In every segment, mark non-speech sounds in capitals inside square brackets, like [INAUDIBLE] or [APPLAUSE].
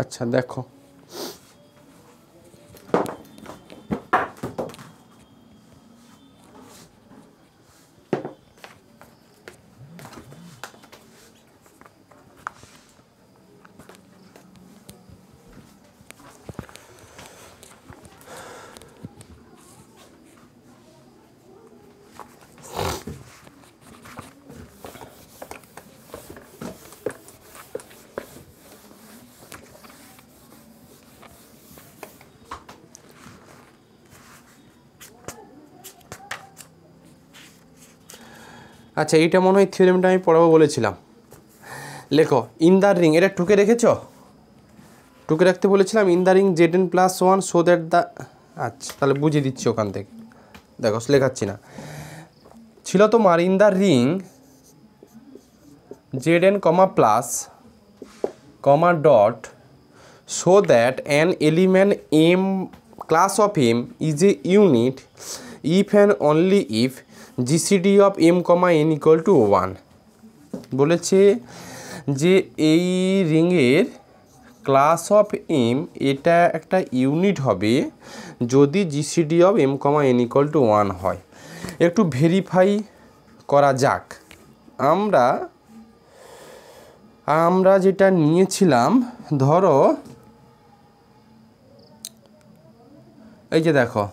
আচ্ছা দেখো আচ্ছা এইটা মনে হয় থিওরিমটা আমি পড়াবো বলেছিলাম লেখো ইন দ্য রিং এটা টুকে রেখেছ টুকে রাখতে বলেছিলাম in the ring Z N plus one so that the আচ্ছা তাহলে বুঝিয়ে দিচ্ছি ওখান থেকে দেখো লেখাচ্ছি না ছিল তোমার in the ring Z N comma plus comma dot so that an element M class of M is a unit if and only if GCD of M comma N equal to one বলেছে যে এই রিংয়ের class of M এটা একটা unit হবে যদি GCD of M comma N equal to one হয় একটু ভেরিফাই করা যাক আমরা আমরা যেটা নিয়েছিলাম ধরো এই যে দেখো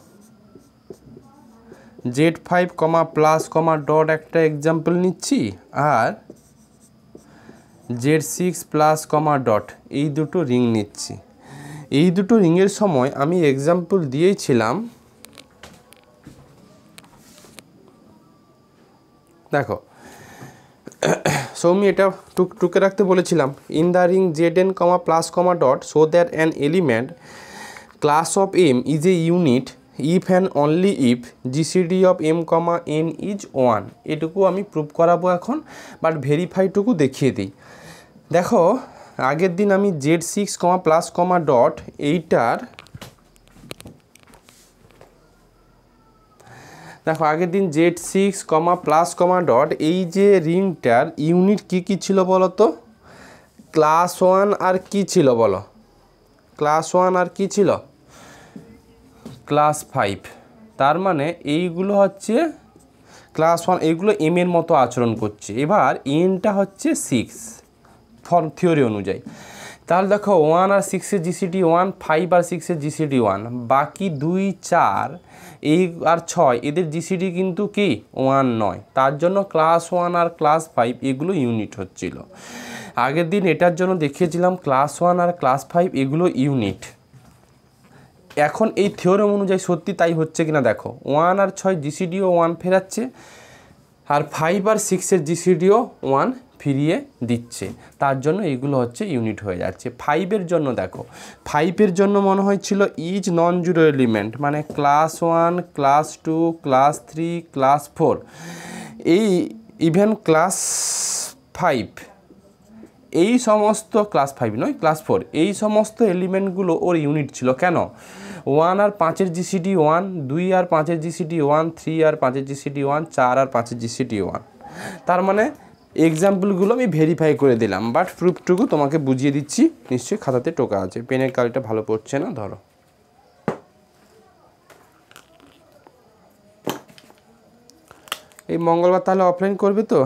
Z five comma plus comma dot একটা এক্সাম্পল নিচ্ছি আর Z six plus comma dot এই দুটো রিং নিচ্ছি এই দুটো রিংয়ের সময় আমি এক্সাম্পল দিয়েছিলাম দেখো সৌমি এটা টুক টুকে রাখতে বলেছিলাম in the ring Z N comma plus comma dot so that an element class of M is a unit if and only if GCD of M comma N is one এটুকু আমি prove করাবো এখন but ভেরিফাইটুকু দেখিয়ে দিই দেখো আগের দিন আমি Z six comma plus comma dot এইটার দেখো আগের দিন Z six comma plus comma dot এই যে রিংটার ইউনিট কি কি ছিল বলো তো ক্লাস ওয়ান আর কি ছিল বলো ক্লাস ওয়ান আর কি ছিল ক্লাস ফাইভ তার মানে এইগুলো হচ্ছে ক্লাস ওয়ান এইগুলো এম এর মতো আচরণ করছে এবার এনটা হচ্ছে সিক্স ফর্ম থিওরি অনুযায়ী তাহলে দেখো ওয়ান আর সিক্সের জিসিটি ওয়ান ফাইভ আর সিক্সের জিসিটি ওয়ান বাকি দুই চার এই আর ছয় এদের জিসিটি কিন্তু কি ওয়ান নয় তার জন্য ক্লাস ওয়ান আর ক্লাস ফাইভ এগুলো ইউনিট হচ্ছিল আগের দিন এটার জন্য দেখিয়েছিলাম ক্লাস ওয়ান আর ক্লাস ফাইভ এগুলো ইউনিট এখন এই থিওরম অনুযায়ী সত্যি তাই হচ্ছে কিনা দেখো ওয়ান আর ছয় জিসিডিও ওয়ান ফেরাচ্ছে আর ফাইভ আর সিক্সের জিসিডিও ওয়ান ফিরিয়ে দিচ্ছে তার জন্য এইগুলো হচ্ছে ইউনিট হয়ে যাচ্ছে ফাইভের জন্য দেখো ফাইভের জন্য মনে হয়েছিল ইজ নন জিরো এলিমেন্ট মানে class one class two class three class four এই ইভেন ক্লাস ফাইভ এই সমস্ত ক্লাস ফাইভ নয় ক্লাস ফোর এই সমস্ত এলিমেন্টগুলো ওর ইউনিট ছিল কেন ওয়ান আর পাঁচের জিসিডি ওয়ান দুই আর পাঁচের জিসিডি ওয়ান থ্রি আর পাঁচের জিসিডি ওয়ান চার আর পাঁচের জিসিডি ওয়ান তার মানে এক্সাম্পলগুলো আমি ভেরিফাই করে দিলাম বাট প্রুফটুকু তোমাকে বুঝিয়ে দিচ্ছি নিশ্চয়ই খাতাতে টোকা আছে পেনের কালিটা ভালো পড়ছে না ধরো এই মঙ্গলবার তাহলে অফলাইন করবে তো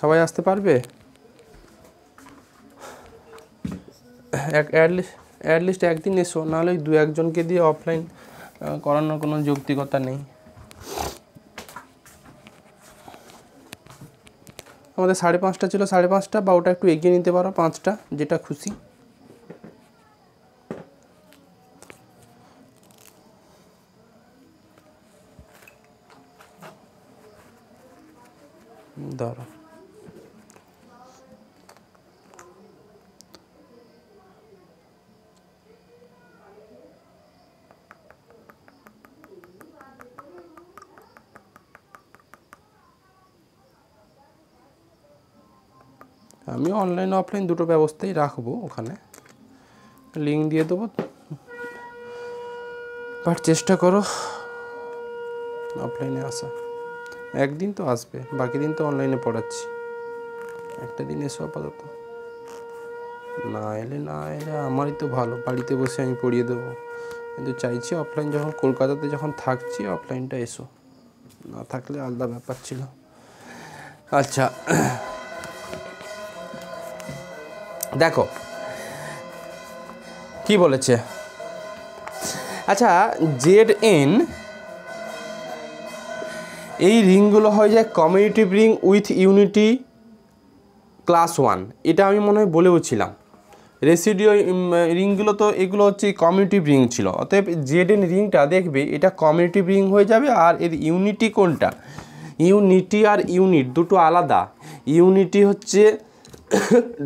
সবাই আসতে পারবে এক অ্যাটলিস্ট অ্যাটলিস্ট একদিন এসো নাহলে দু একজনকে দিয়ে অফলাইন করানোর কোনো যৌক্তিকতা নেই আমাদের সাড়ে পাঁচটা ছিল সাড়ে পাঁচটা বা ওটা একটু এগিয়ে নিতে পারো পাঁচটা যেটা খুশি ধরো আমি অনলাইন অফলাইন দুটো ব্যবস্থাই রাখবো ওখানে লিঙ্ক দিয়ে দেবো বাট চেষ্টা করো অফলাইনে আসা একদিন তো আসবে বাকি দিন তো অনলাইনে পড়াচ্ছি একটা দিন এসো আপাতত না এলে না এলে আমারই তো ভালো বাড়িতে বসে আমি পড়িয়ে দেবো কিন্তু চাইছি অফলাইন যখন কলকাতাতে যখন থাকছি অফলাইনটা এসো না থাকলে আলাদা ব্যাপার ছিল আচ্ছা দেখো কি বলেছে আচ্ছা জেড এন এই রিংগুলো হয়ে যায় commutative ring with unity class one এটা আমি মনে হয় বলেওছিলাম রেসিডিও রিংগুলো তো এগুলো হচ্ছে কমিউনিটিভ রিং ছিল অতএব জেড এন রিংটা দেখবে এটা কমিউনিটিভ রিং হয়ে যাবে আর এর ইউনিটি কোনটা ইউনিটি আর ইউনিট দুটো আলাদা ইউনিটি হচ্ছে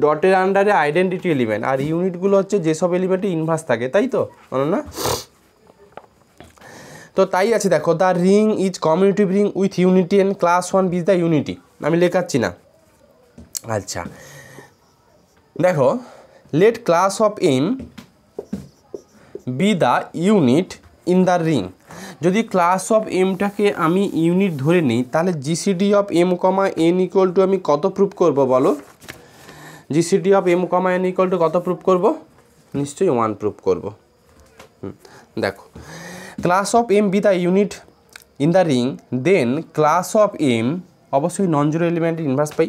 ডটের আন্ডারে আইডেন্টিটি এলিমেন্ট আর ইউনিটগুলো হচ্ছে যেসব এলিমেন্টে ইনভার্স থাকে তাই তো না তো তাই আছে দেখো the ring is commutative ring with unity and class one is the unity আমি লেখাচ্ছি না আচ্ছা দেখো let class of M be the unit in the ring যদি ক্লাস অফ এমটাকে আমি ইউনিট ধরে নিই তাহলে GCD of M comma N equal to আমি কত প্রুফ করবো বলো GCD of M comma N to কত প্রুফ করব নিশ্চয়ই ওয়ান প্রুফ করব দেখো class of M be the unit in the ring then class of m অবশ্যই নন জিরো এলিমেন্ট ইনভার্স পাই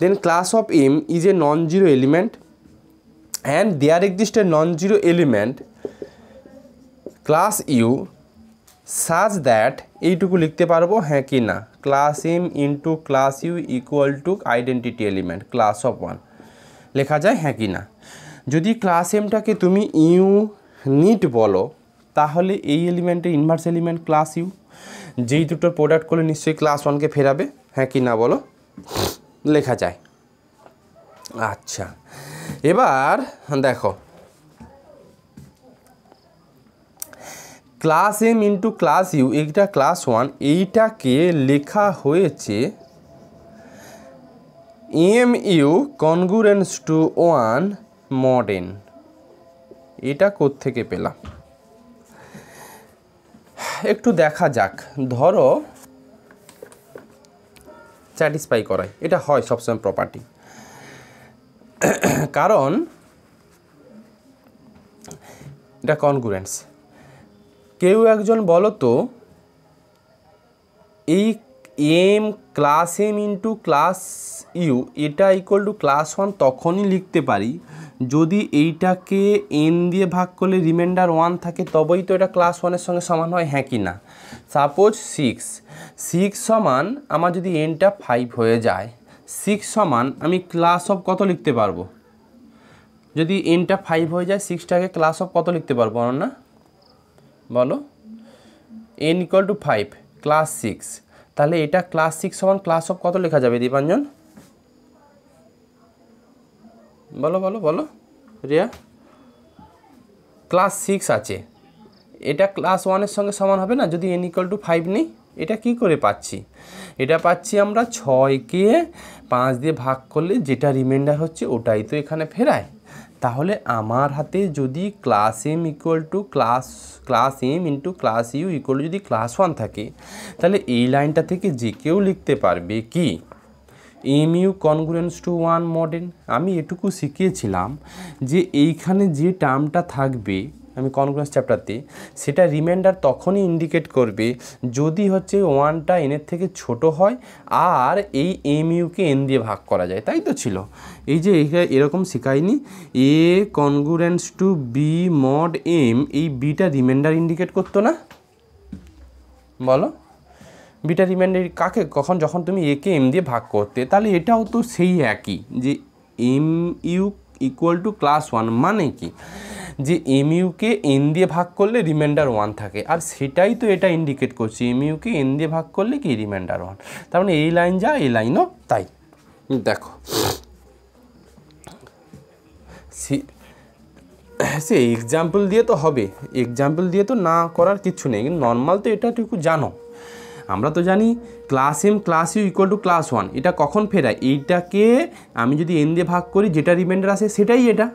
then class of M is a non zero element and there exist a non zero element class u such that এইটুকু লিখতে পারবো হ্যাঁ কি না class m into class u equal to identity element class of one লেখা যায় হ্যাঁ কি না যদি ক্লাস এমটাকে তুমি ইউ নিট বলো তাহলে এই এলিমেন্টে ইনভার্স এলিমেন্ট ক্লাস ইউ যেই দুটো প্রোডাক্ট করলে নিশ্চয়ই ক্লাস ওয়ানকে ফেরাবে হ্যাঁ কি না বলো লেখা যায় আচ্ছা এবার দেখো class m into class u এইটা ক্লাস ওয়ান এইটাকে লেখা হয়েছে e m u congruence to one mod n এটা থেকে পেলাম একটু দেখা যাক ধরো স্যাটিসফাই করায় এটা হয় সবসময় প্রপার্টি কারণ এটা কনগুরেন্স কেউ একজন বলো তো এই m class m into class u এটা ইকুয়াল টু ক্লাস ওয়ান তখনই লিখতে পারি যদি এইটাকে এন দিয়ে ভাগ করলে রিমাইন্ডার ওয়ান থাকে তবেই তো এটা ক্লাস ওয়ানের সঙ্গে সমান হয় হ্যাঁ কি না সাপোজ সিক্স সিক্স সমান আমার যদি এনটা ফাইভ হয়ে যায় সিক্স সমান আমি ক্লাস অফ কত লিখতে পারবো যদি এনটা ফাইভ হয়ে যায় সিক্সটাকে ক্লাস অফ কত লিখতে পারবো না বলো n equal to five class six তাহলে এটা ক্লাস সিক্স সমান ক্লাস অফ কত লেখা যাবে দীপাঞ্জন বলো বলো বলো রিয়া ক্লাস সিক্স আছে এটা ক্লাস ওয়ানের সঙ্গে সমান হবে না যদি এন ইকুয়াল টু ফাইভ নেই এটা কি করে পাচ্ছি এটা পাচ্ছি আমরা ছয়কে পাঁচ দিয়ে ভাগ করলে যেটা রিমাইন্ডার হচ্ছে ওটাই তো এখানে ফেরায় তাহলে আমার হাতে যদি class m equal to class class m into class u equal যদি ক্লাস ওয়ান থাকে তাহলে এই লাইনটা থেকে যে কেউ লিখতে পারবে কি m u congruence to one mod n আমি এটুকু শিখিয়েছিলাম যে এইখানে যে টার্মটা থাকবে আমি চ্যাপ্টার চ্যাপ্টারটি সেটা রিমাইন্ডার তখনই ইন্ডিকেট করবে যদি হচ্ছে ওয়ানটা এনের থেকে ছোট হয় আর এই এম ইউকে এন দিয়ে ভাগ করা যায় তাই তো ছিল এই যে এরকম শেখায়নি a congruence to b mod m এই বিটা রিমাইন্ডার ইন্ডিকেট করতো না বলো বিটা রিমাইন্ডার কাকে কখন যখন তুমি একে এম দিয়ে ভাগ করতে তাহলে এটাও তো সেই একই যে m u equal to class one মানে কি যে এমইউকে এন দিয়ে ভাগ করলে রিমাইন্ডার ওয়ান থাকে আর সেটাই তো এটা ইন্ডিকেট করছে এমইউকে এন দিয়ে ভাগ করলে কি রিমাইন্ডার ওয়ান তার মানে এই লাইন যা এই লাইনও তাই দেখো সে এক্সাম্পল দিয়ে তো হবে এক্সাম্পল দিয়ে তো না করার কিছু নেই কিন্তু নর্মাল তো এটাটুকু জানো আমরা তো জানি class m class u equal to class one এটা কখন ফেরায় এইটাকে আমি যদি এন দিয়ে ভাগ করি যেটা রিমাইন্ডার আসে সেটাই এটা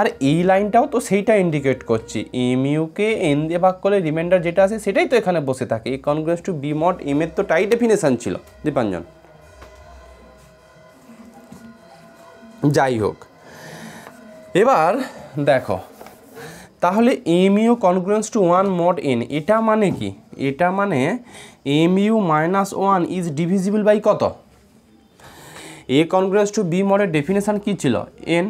আর এই লাইনটাও তো সেইটা ইন্ডিকেট করছে এম ইউকে এন দিয়ে ভাগ করলে রিমাইন্ডার যেটা আছে সেটাই তো এখানে বসে থাকে এই congruence to b mod m এর তো টাই ডেফিনেশান ছিল দীপাঞ্জন যাই হোক এবার দেখো তাহলে m u congruence to one mod n এটা মানে কি এটা মানে m u minus one is divisible by কত এ কনগ্রেস টু বি মডের ডেফিনেশান কী ছিল n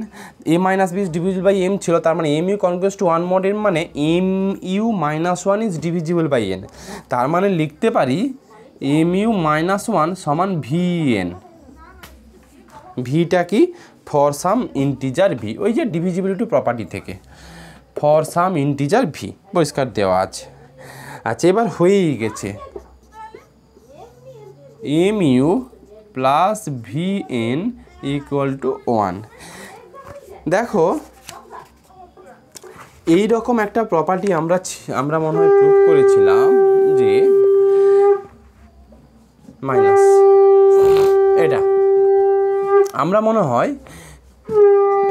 a minus b is divisible by m ছিল তার মানে m u congruence to one মডের মানে m u minus one is divisible by n তার মানে লিখতে পারি এম ইউ মাইনাস ওয়ান সমান ভি এন ভিটা কি ফর সাম ইন্টিজার ভি ওই যে ডিভিজিবিলিটি প্রপার্টি থেকে ফর সাম ইন্টিজার ভি পরিষ্কার দেওয়া আছে আচ্ছা এবার হয়েই গেছে m u plus v n equal to one দেখো এই রকম একটা প্রপার্টি আমরা আমরা মনে হয় প্রুভ করেছিলাম যে মাইনাস এটা আমরা মনে হয়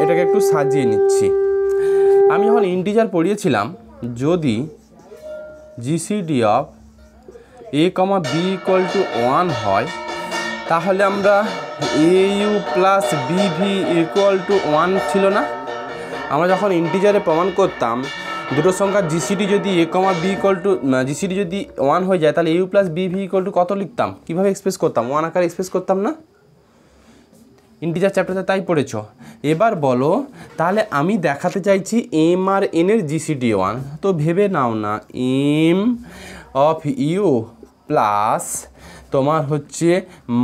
এটাকে একটু সাজিয়ে নিচ্ছি আমি যখন ইন্টিজার পড়িয়েছিলাম যদি GCD of a comma b equal to one হয় তাহলে আমরা a u plus b v equal to one ছিল না আমরা যখন ইন্টিজারে প্রমাণ করতাম দুটো সংখ্যার জিসিডি যদি a comma b equal to GCD যদি ওয়ান হয়ে যায় তাহলে u plus b v to কত লিখতাম কীভাবে এক্সপ্রেস করতাম ওয়ান আকারে এক্সপ্রেস করতাম না ইন্টিজার চ্যাপ্টারে তাই পড়েছ এবার বলো তাহলে আমি দেখাতে চাইছি এম আর এনের জিসিডি ওয়ান তো ভেবে নাও না এম অফ ইউ প্লাস তোমার হচ্ছে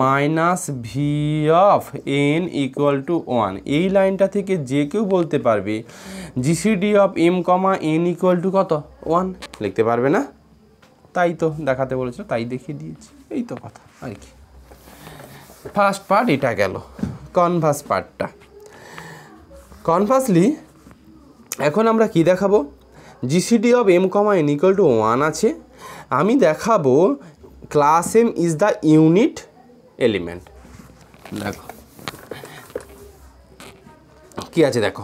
minus v of n equal to one এই লাইনটা থেকে যে কেউ বলতে পারবে GCD of M comma N equal to কত ওয়ান লিখতে পারবে না তাই তো দেখাতে বলেছ তাই দেখিয়ে দিয়েছি এই তো কথা আর কি ফার্স্ট পার্ট এটা গেল কনভার্স পার্টটা কনভার্সলি এখন আমরা কি দেখাবো GCD of M comma N equal to one আছে আমি দেখাবো class m is the unit element দেখো কি আছে দেখো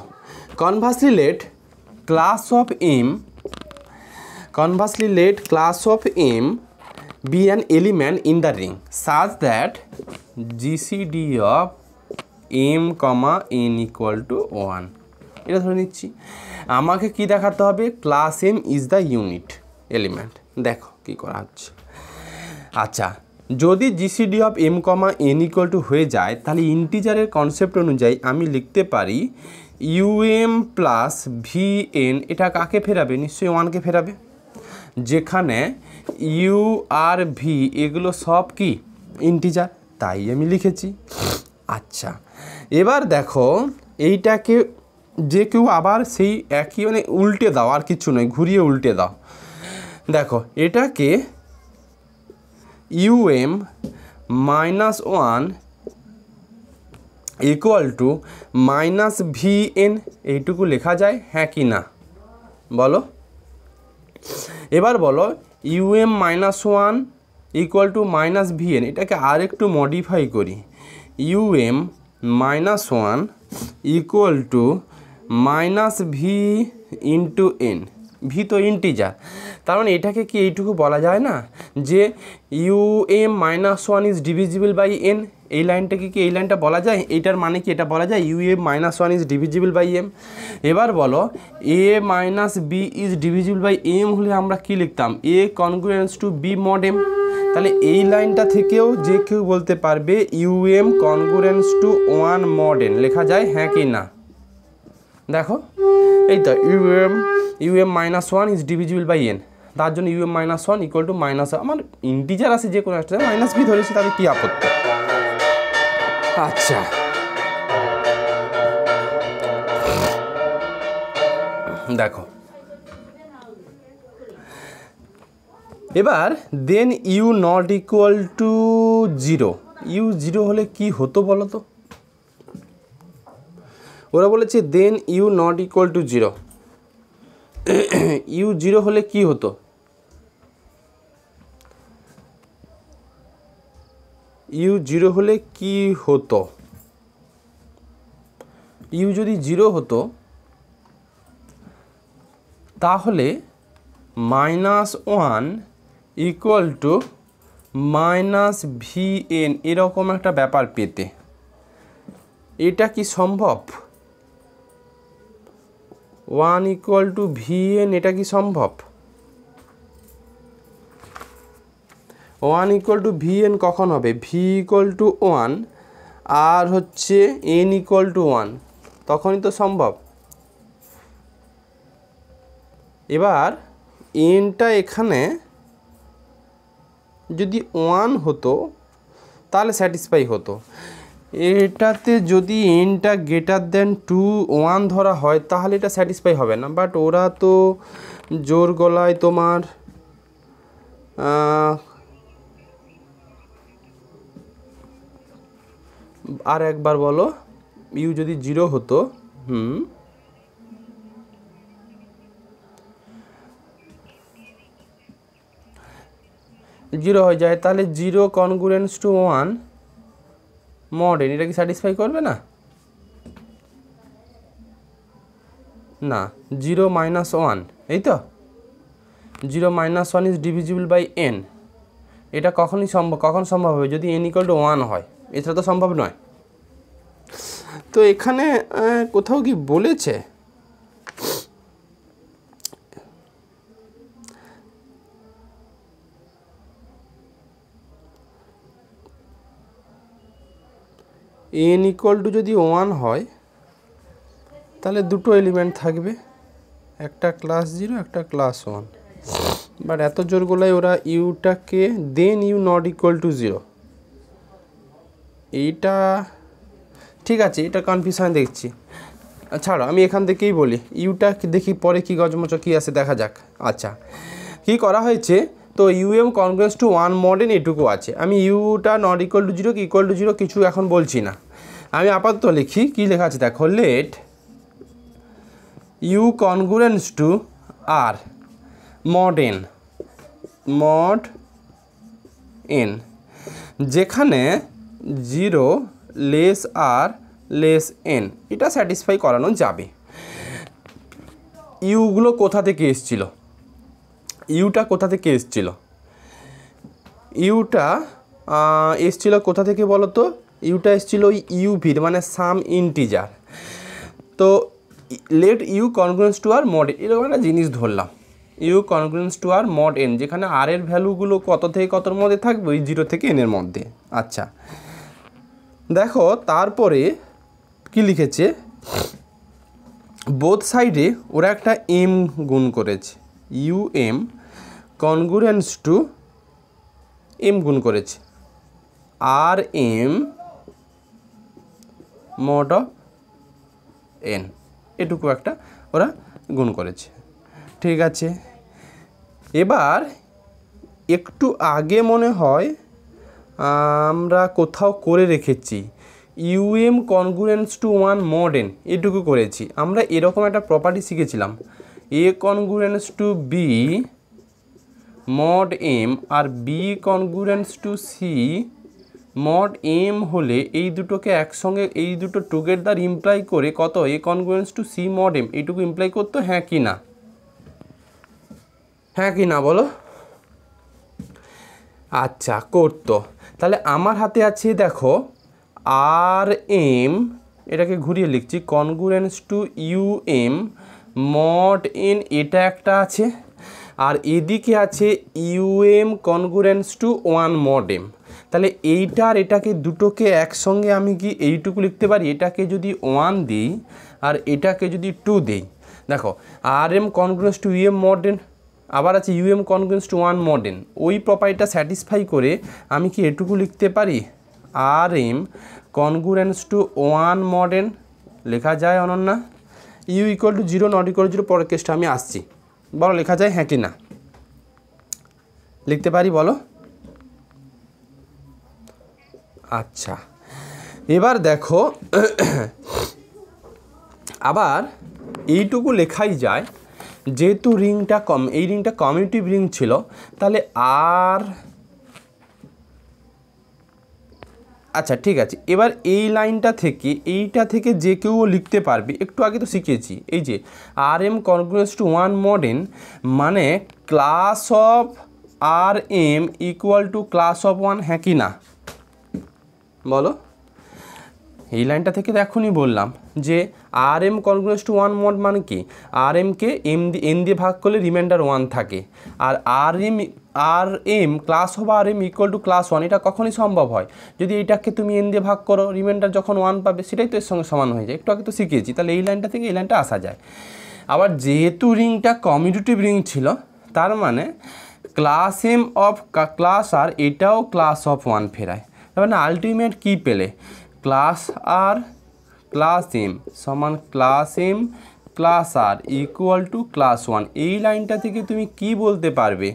conversely let class of m conversely let class of m be an element in the ring such that gcd of M comma N equal to one এটা ধরে নিচ্ছি আমাকে কি দেখাতে হবে class m is the unit element দেখো কি করা হচ্ছে আচ্ছা যদি GCD of M comma N equal to হয়ে যায় তাহলে ইন্টিজারের কনসেপ্ট অনুযায়ী আমি লিখতে পারি ইউএম প্লাস ভি এন এটা কাকে ফেরাবে নিশ্চয়ই ওয়ানকে ফেরাবে যেখানে ইউ আর ভি এগুলো সব কি ইন্টিজার তাই আমি লিখেছি আচ্ছা এবার দেখো এইটাকে যে কেউ আবার সেই একই মানে উল্টে দাও আর কিছু নয় ঘুরিয়ে উল্টে দাও দেখো এটাকে u m minus one equal to minus v n এইটুকু লেখা যায় হ্যাঁ কি না বলো এবার বলো u m minus one equal to minus v n এটাকে আর একটু মডিফাই করি u m minus one equal to minus v into n v তো ইন্টিজার তার মানে এটাকে কি এইটুকু বলা যায় না যে u m minus one is divisible by n এই লাইনটাকে কি এই লাইনটা বলা যায় এইটার মানে কি এটা বলা যায় u m minus one is divisible by m এবার বলো a minus b is divisible by m হলে আমরা কি লিখতাম a congruence to b mod m তাহলে এই লাইনটা থেকেও যে কেউ বলতে পারবে u m congruence to one mod n লেখা যায় হ্যাঁ কি না দেখো এই তো u m u m minus one is divisible by n তার জন্য u m minus one equal to minus আমার ইন্টিজার আছে যে কোনো একটা মাইনাস বি ধরেছে তাহলে কী আপত্তি আচ্ছা দেখো এবার then u not equal to zero u zero হলে কি হতো বলো তো ওরা বলেছে then u not equal to zero u zero হলে কি হতো ইউ জিরো হলে কি হতো ইউ যদি জিরো হতো তাহলে minus one equal to minus v n এরকম একটা ব্যাপার পেতে এটা কি সম্ভব ওয়ান ইকুয়াল টু ভিএন এটা কি সম্ভব ওয়ান ইকুয়াল টু ভিএন কখন হবে ভি ইকুয়াল টু ওয়ান আর হচ্ছে এন ইকুয়াল টু ওয়ান তখনই তো সম্ভব এবার এনটা এখানে যদি ওয়ান হতো তাহলে স্যাটিসফাই হতো এটাতে যদি এনটা গ্রেটার দেন টু ওয়ান ধরা হয় তাহলে এটা স্যাটিসফাই হবে না বাট ওরা তো জোর গলায় তোমার আর একবার বলো ইউ যদি জিরো হতো হুম জিরো হয়ে যায় তাহলে zero congruence to one mod n এটা কি স্যাটিসফাই করবে না না জিরো মাইনাস ওয়ান এই তো zero minus one is divisible by n এটা কখনই সম্ভব কখন সম্ভব হবে যদি এন ইকাল টু ওয়ান হয় এছাড়া তো সম্ভব নয় তো এখানে কোথাও কি বলেছে এন ইকুয়াল টু যদি ওয়ান হয় তাহলে দুটো এলিমেন্ট থাকবে একটা ক্লাস জিরো একটা ক্লাস ওয়ান বাট এত জোর গোলায় ওরা ইউটাকে then u not equal to zero এইটা ঠিক আছে এটা কনফিউশন দেখছি ছাড়ো আমি এখান থেকেই বলি ইউটা দেখি পরে কি গজমচ কী আছে দেখা যাক আচ্ছা কি করা হয়েছে তো u m congruence to one mod n এটুকু আছে আমি ইউটা নট ইকুয়াল টু জিরো কি ইকুয়াল টু জিরো কিছু এখন বলছি না আমি আপাতত লিখি কি লেখা আছে দেখো let u congruence to r mod n mod n যেখানে zero less r less n এটা স্যাটিসফাই করানো যাবে ইউগুলো কোথা থেকে এসছিল ইউটা কোথা থেকে এসছিল ইউটা এসছিল কোথা থেকে বলো তো ইউটা এসেছিল ওই ইউভির মানে সাম ইন্টিজার তো let u congruence to r mod এরকম একটা জিনিস ধরলাম u congruence to r mod n যেখানে আর এর ভ্যালুগুলো কত থেকে কতর মধ্যে থাকবে ওই জিরো থেকে এনের মধ্যে আচ্ছা দেখো তারপরে কি লিখেছে বোথ সাইডে ওরা একটা এম গুণ করেছে u m congruence to m গুণ করেছে আর এম মোট এন এটুকু একটা ওরা গুণ করেছে ঠিক আছে এবার একটু আগে মনে হয় আমরা কোথাও করে রেখেছি u m congruence to one mod n এটুকু করেছি আমরা এরকম একটা প্রপার্টি শিখেছিলাম a congruence to b mod m আর b congruence to c mod m হলে এই দুটোকে একসঙ্গে এই দুটো টুগেদার ইমপ্লাই করে কত a congruence to c mod m এইটুকু ইমপ্লাই করতো হ্যাঁ কি না হ্যাঁ কি না বলো আচ্ছা করতো তাহলে আমার হাতে আছে দেখো আর এম এটাকে ঘুরিয়ে লিখছি congruence to u m mod n এটা একটা আছে আর এদিকে আছে u m congruence to one mod m তাহলে এইটার এটাকে দুটোকে একসঙ্গে আমি কি এইটুকু লিখতে পারি এটাকে যদি ওয়ান দিই আর এটাকে যদি টু দিই দেখো r m congruence to u m mod n আবার আছে u m congruence to one mod n ওই প্রপার্টিটা স্যাটিসফাই করে আমি কি এটুকু লিখতে পারি r m congruence to one mod n লেখা যায় Ananya u equal to zero not equal zero পরের কেসটা আমি আসছি বলো লেখা যায় হ্যাঁ কি না লিখতে পারি বলো আচ্ছা এবার দেখো আবার এইটুকু লেখাই যায় যেহেতু রিংটা কম এই রিংটা কমিউনিটিভ রিং ছিল তাহলে আর আচ্ছা ঠিক আছে এবার এই লাইনটা থেকে এইটা থেকে যে কেউ লিখতে পারবে একটু আগে তো শিখেছি এই যে r m congruence to one mod n মানে class of r m equal to class of one হ্যাঁ কি না বলো এই লাইনটা থেকে তো এখনই বললাম যে r m congruence to one mod মানে কি আর এমকে এম এন দিয়ে ভাগ করলে রিমাইন্ডার ওয়ান থাকে আর r m r m class of r m equal to class one এটা কখনই সম্ভব হয় যদি এটাকে তুমি এন দিয়ে ভাগ করো রিমাইন্ডার যখন ওয়ান পাবে সেটাই তো এর সঙ্গে সমান হয়ে যায় একটু আগে তো শিখিয়েছি তাহলে এই লাইনটা থেকে এই লাইনটা আসা যায় আবার যেহেতু রিংটা কমিউটিভ রিং ছিল তার মানে class m of class r এটাও ক্লাস অফ ওয়ান ফেরায় তার মানে আলটিমেট কি পেলে ক্লাস আর ক্লাস এম সমান class m class r equal to class one এই লাইনটা থেকে তুমি কি বলতে পারবে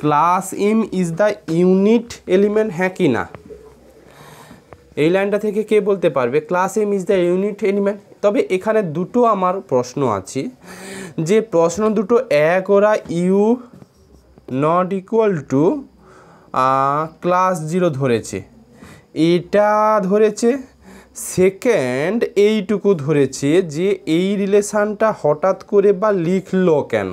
class m is the unit element হ্যাঁ কি না এই লাইনটা থেকে কে বলতে পারবে class m is the unit element তবে এখানে দুটো আমার প্রশ্ন আছে যে প্রশ্ন দুটো এক ওরা u not equal to class zero ধরেছে এটা ধরেছে সেকেন্ড এইটুকু ধরেছে যে এই রিলেশানটা হঠাৎ করে বা লিখলো কেন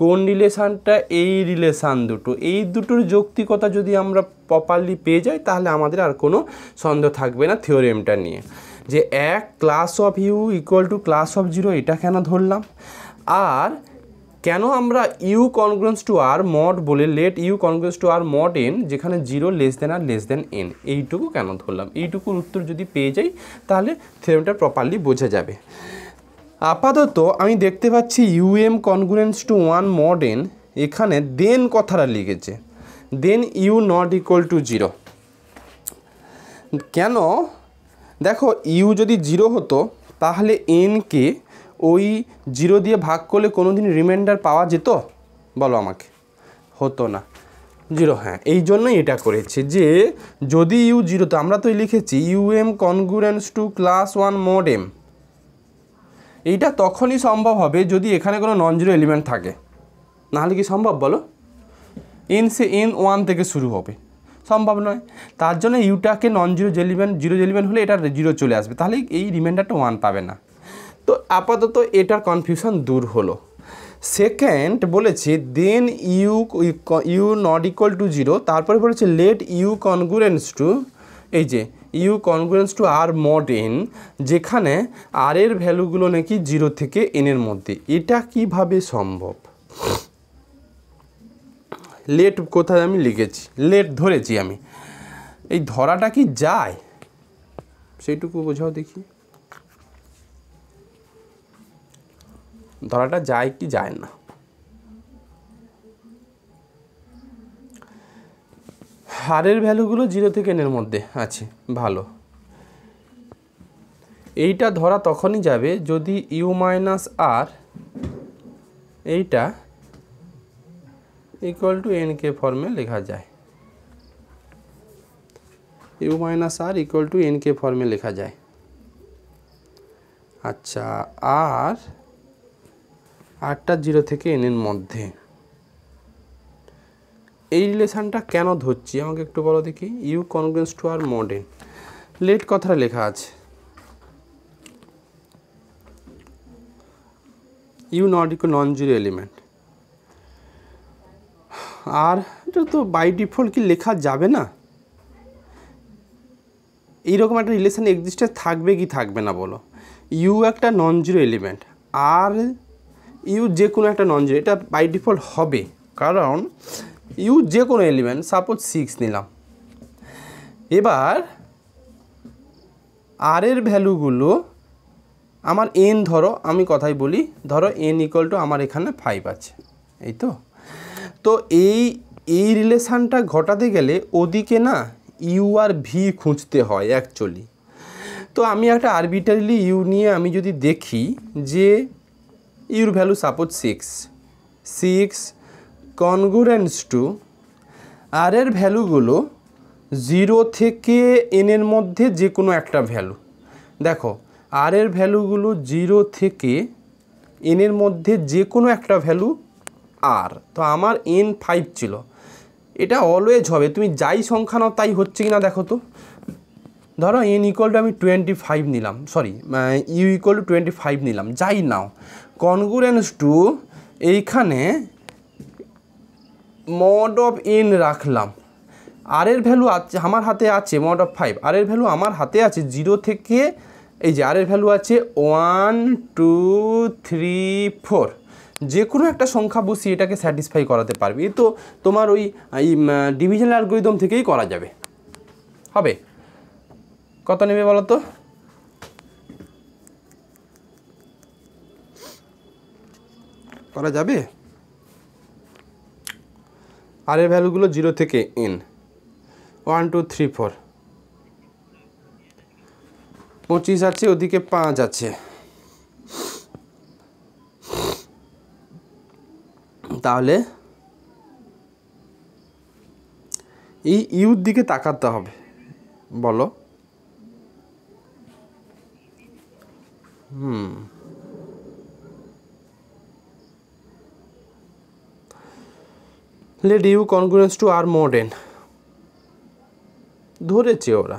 কোন রিলেশানটা এই রিলেশান দুটো এই দুটোর যৌক্তিকতা যদি আমরা প্রপারলি পেয়ে যাই তাহলে আমাদের আর কোনো সন্দেহ থাকবে না থিওরেমটা নিয়ে যে এক class of u equal to class of zero এটা কেন ধরলাম আর কেন আমরা u congruence to r mod বলে let u congruence to r mod n যেখানে zero less than r less than n এইটুকু কেন ধরলাম এইটুকুর উত্তর যদি পেয়ে যাই তাহলে থিওরেমটা প্রপারলি বোঝা যাবে আপাতত আমি দেখতে পাচ্ছি u m congruence to one mod n এখানে দেন কথাটা লিখেছে then u not equal to zero কেন দেখো ইউ যদি জিরো হতো তাহলে এনকে কে ওই জিরো দিয়ে ভাগ করলে কোনো দিন রিমাইন্ডার পাওয়া যেত বলো আমাকে হতো না জিরো হ্যাঁ এই জন্যই এটা করেছে যে যদি ইউ জিরো তো আমরা তো লিখেছি u m congruence to class one mod m এইটা তখনই সম্ভব হবে যদি এখানে কোনো নন জিরো এলিমেন্ট থাকে নাহলে কি সম্ভব বলো এন সে এন ওয়ান থেকে শুরু হবে সম্ভব নয় তার জন্য ইউটাকে non zero element zero element হলে এটা জিরো চলে আসবে তাহলে এই রিমাইন্ডারটা ওয়ান পাবে না তো আপাতত এটার কনফিউশন দূর হলো সেকেন্ড বলেছে then u u not equal to zero তারপরে বলেছে লেট ইউ কনগুরেন্স টু এই যে u congruence to r mod n যেখানে আর এর ভ্যালুগুলো নাকি জিরো থেকে এনের মধ্যে এটা কিভাবে সম্ভব লেট কোথায় আমি লিখেছি লেট ধরেছি আমি এই ধরাটা কি যায় সেইটুকু বোঝাও দেখি ধরাটা যায় কি যায় না হারের ভ্যালুগুলো জিরো থেকে এনের মধ্যে আছে ভালো এইটা ধরা তখনই যাবে যদি ইউ মাইনাস আর এইটা ইকুয়াল টু এন কে ফর্মে লেখা যায় u minus r equal to n k ফর্মে লেখা যায় আচ্ছা আর আটটা জিরো থেকে এনের মধ্যে এই রিলেশানটা কেন ধরছি আমাকে একটু বলো দেখি u congruence to r mod n let কথাটা লেখা আছে u not equal non zero element r এটা তো বাই ডিফল্ট কি লেখা যাবে না এইরকম একটা রিলেশান এক্সিস্টে থাকবে কি থাকবে না বলো ইউ একটা non zero element r u যে কোনো একটা নন জিরো এটা বাই ডিফল্ট হবে কারণ ইউ যে কোনো এলিমেন্ট সাপোজ সিক্স নিলাম এবার আর এর ভ্যালুগুলো আমার এন ধরো আমি কথাই বলি ধরো এন ইকুয়াল টু আমার এখানে ফাইভ আছে এই তো তো এই এই রিলেশানটা ঘটাতে গেলে ওদিকে না ইউ আর ভি খুঁজতে হয় অ্যাকচুয়ালি তো আমি একটা আরবিটারিলি ইউ নিয়ে আমি যদি দেখি যে ইউর value suppose six six congruence to r এর ভ্যালুগুলো জিরো থেকে এনের মধ্যে যে কোনো একটা ভ্যালু দেখো আর এর ভ্যালুগুলো জিরো থেকে এনের মধ্যে যে কোনো একটা ভ্যালু আর তো আমার এন ফাইভ ছিল এটা অলওয়েজ হবে তুমি যাই সংখ্যা নাও তাই হচ্ছে কি না দেখো তো ধরো এন ইকুয়াল টু আমি টোয়েন্টি ফাইভ নিলাম sorry u equal to twenty five নিলাম যাই নাও কনগুরেন্স টু এইখানে মড অফ ইন রাখলাম আর এর ভ্যালু আছে আমার হাতে আছে মড অফ ফাইভ আর এর ভ্যালু আমার হাতে আছে জিরো থেকে এই যে আর এর ভ্যালু আছে ওয়ান টু থ্রি ফোর যে কোনো একটা সংখ্যা বসিয়ে এটাকে স্যাটিসফাই করাতে পারবে এ তো তোমার ওই ডিভিশনাল অ্যালগোরিদম থেকেই করা যাবে হবে কত নেবে বলো তো করা যাবে আর এর ভ্যালুগুলো জিরো থেকে n one two three four পঁচিশ আছে ওদিকে পাঁচ আছে তাহলে এই ইউর দিকে তাকাতে হবে বলো hmm let u congruence to r mod n ধরেছে ওরা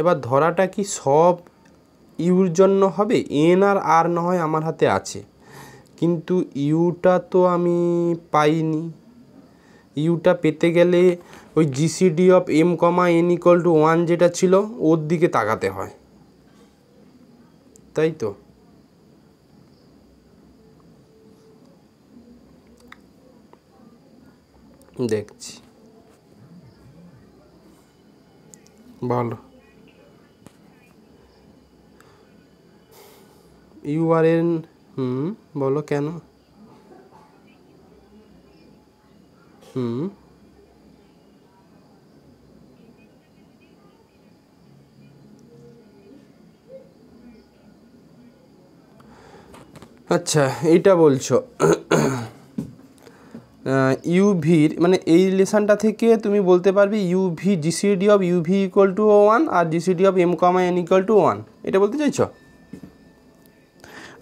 এবার ধরাটা কি সব ইউর জন্য হবে এন আর আর নয় আমার হাতে আছে কিন্তু ইউটা তো আমি পাইনি ইউটা পেতে গেলে ওই GCD of M comma n equal to one যেটা ছিল ওর দিকে তাকাতে হয় তাই তো দেখছি ভালো ইউআরএন হুম বলো কেন হুম আচ্ছা এইটা বলছো ইউভির মানে এই রিলেশানটা থেকে তুমি বলতে পারবে u v GCD of u v equal to one আর GCD of M comma N equal to one এটা বলতে চাইছ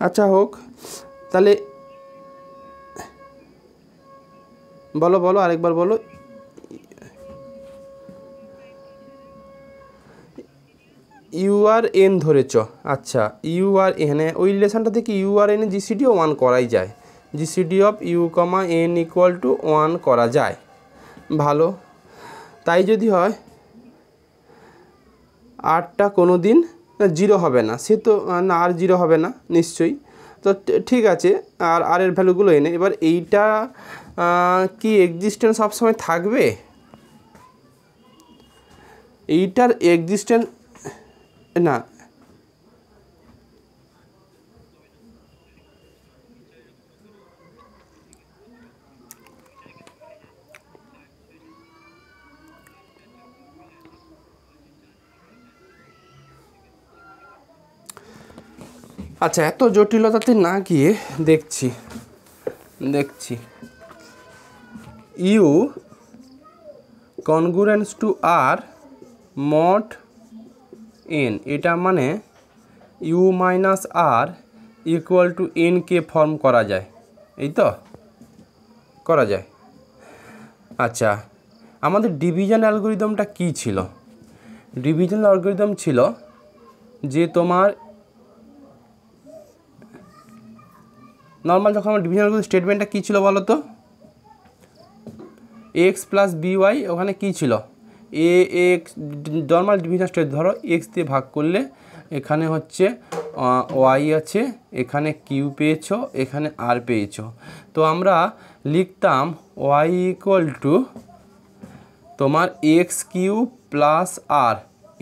আচ্ছা হোক তাহলে বলো বলো আরেকবার বলো ইউ আর এন ধরেছ আচ্ছা ইউ আর এনে মানে ওই রিলেশানটা থেকে ইউ আর এনে জিসিডিও ওয়ান করাই যায় GCD of u comma N equal to one করা যায় ভালো তাই যদি হয় আরটা কোনো দিন জিরো হবে না সে তো না আর জিরো হবে না নিশ্চয়ই তো ঠিক আছে আর আর এর ভ্যালুগুলো এনে এবার এইটা কি এক্সিস্টেন্স সবসময় থাকবে এইটার এক্সিস্টেন্স না আচ্ছা এত জটিলতাতে না গিয়ে দেখছি দেখছি u congruence to r mod n এটা মানে u minus r equal to n k form করা যায় এই তো করা যায় আচ্ছা আমাদের ডিভিজন অ্যালগোরিদমটা কি ছিল ডিভিজন অ্যালগোরিদম ছিল যে তোমার নর্মাল যখন আমরা ডিভিশন করি স্টেটমেন্টটা কী ছিল বলো তো এক্স প্লাস বিওয়াই ওখানে কী ছিল a x normal division state ধরো এক্স দিয়ে ভাগ করলে এখানে হচ্ছে ওয়াই আছে এখানে কিউ পেয়েছ এখানে আর পেয়েছো তো আমরা লিখতাম ওয়াই ইকুয়াল টু তোমার এক্স কিউ প্লাস আর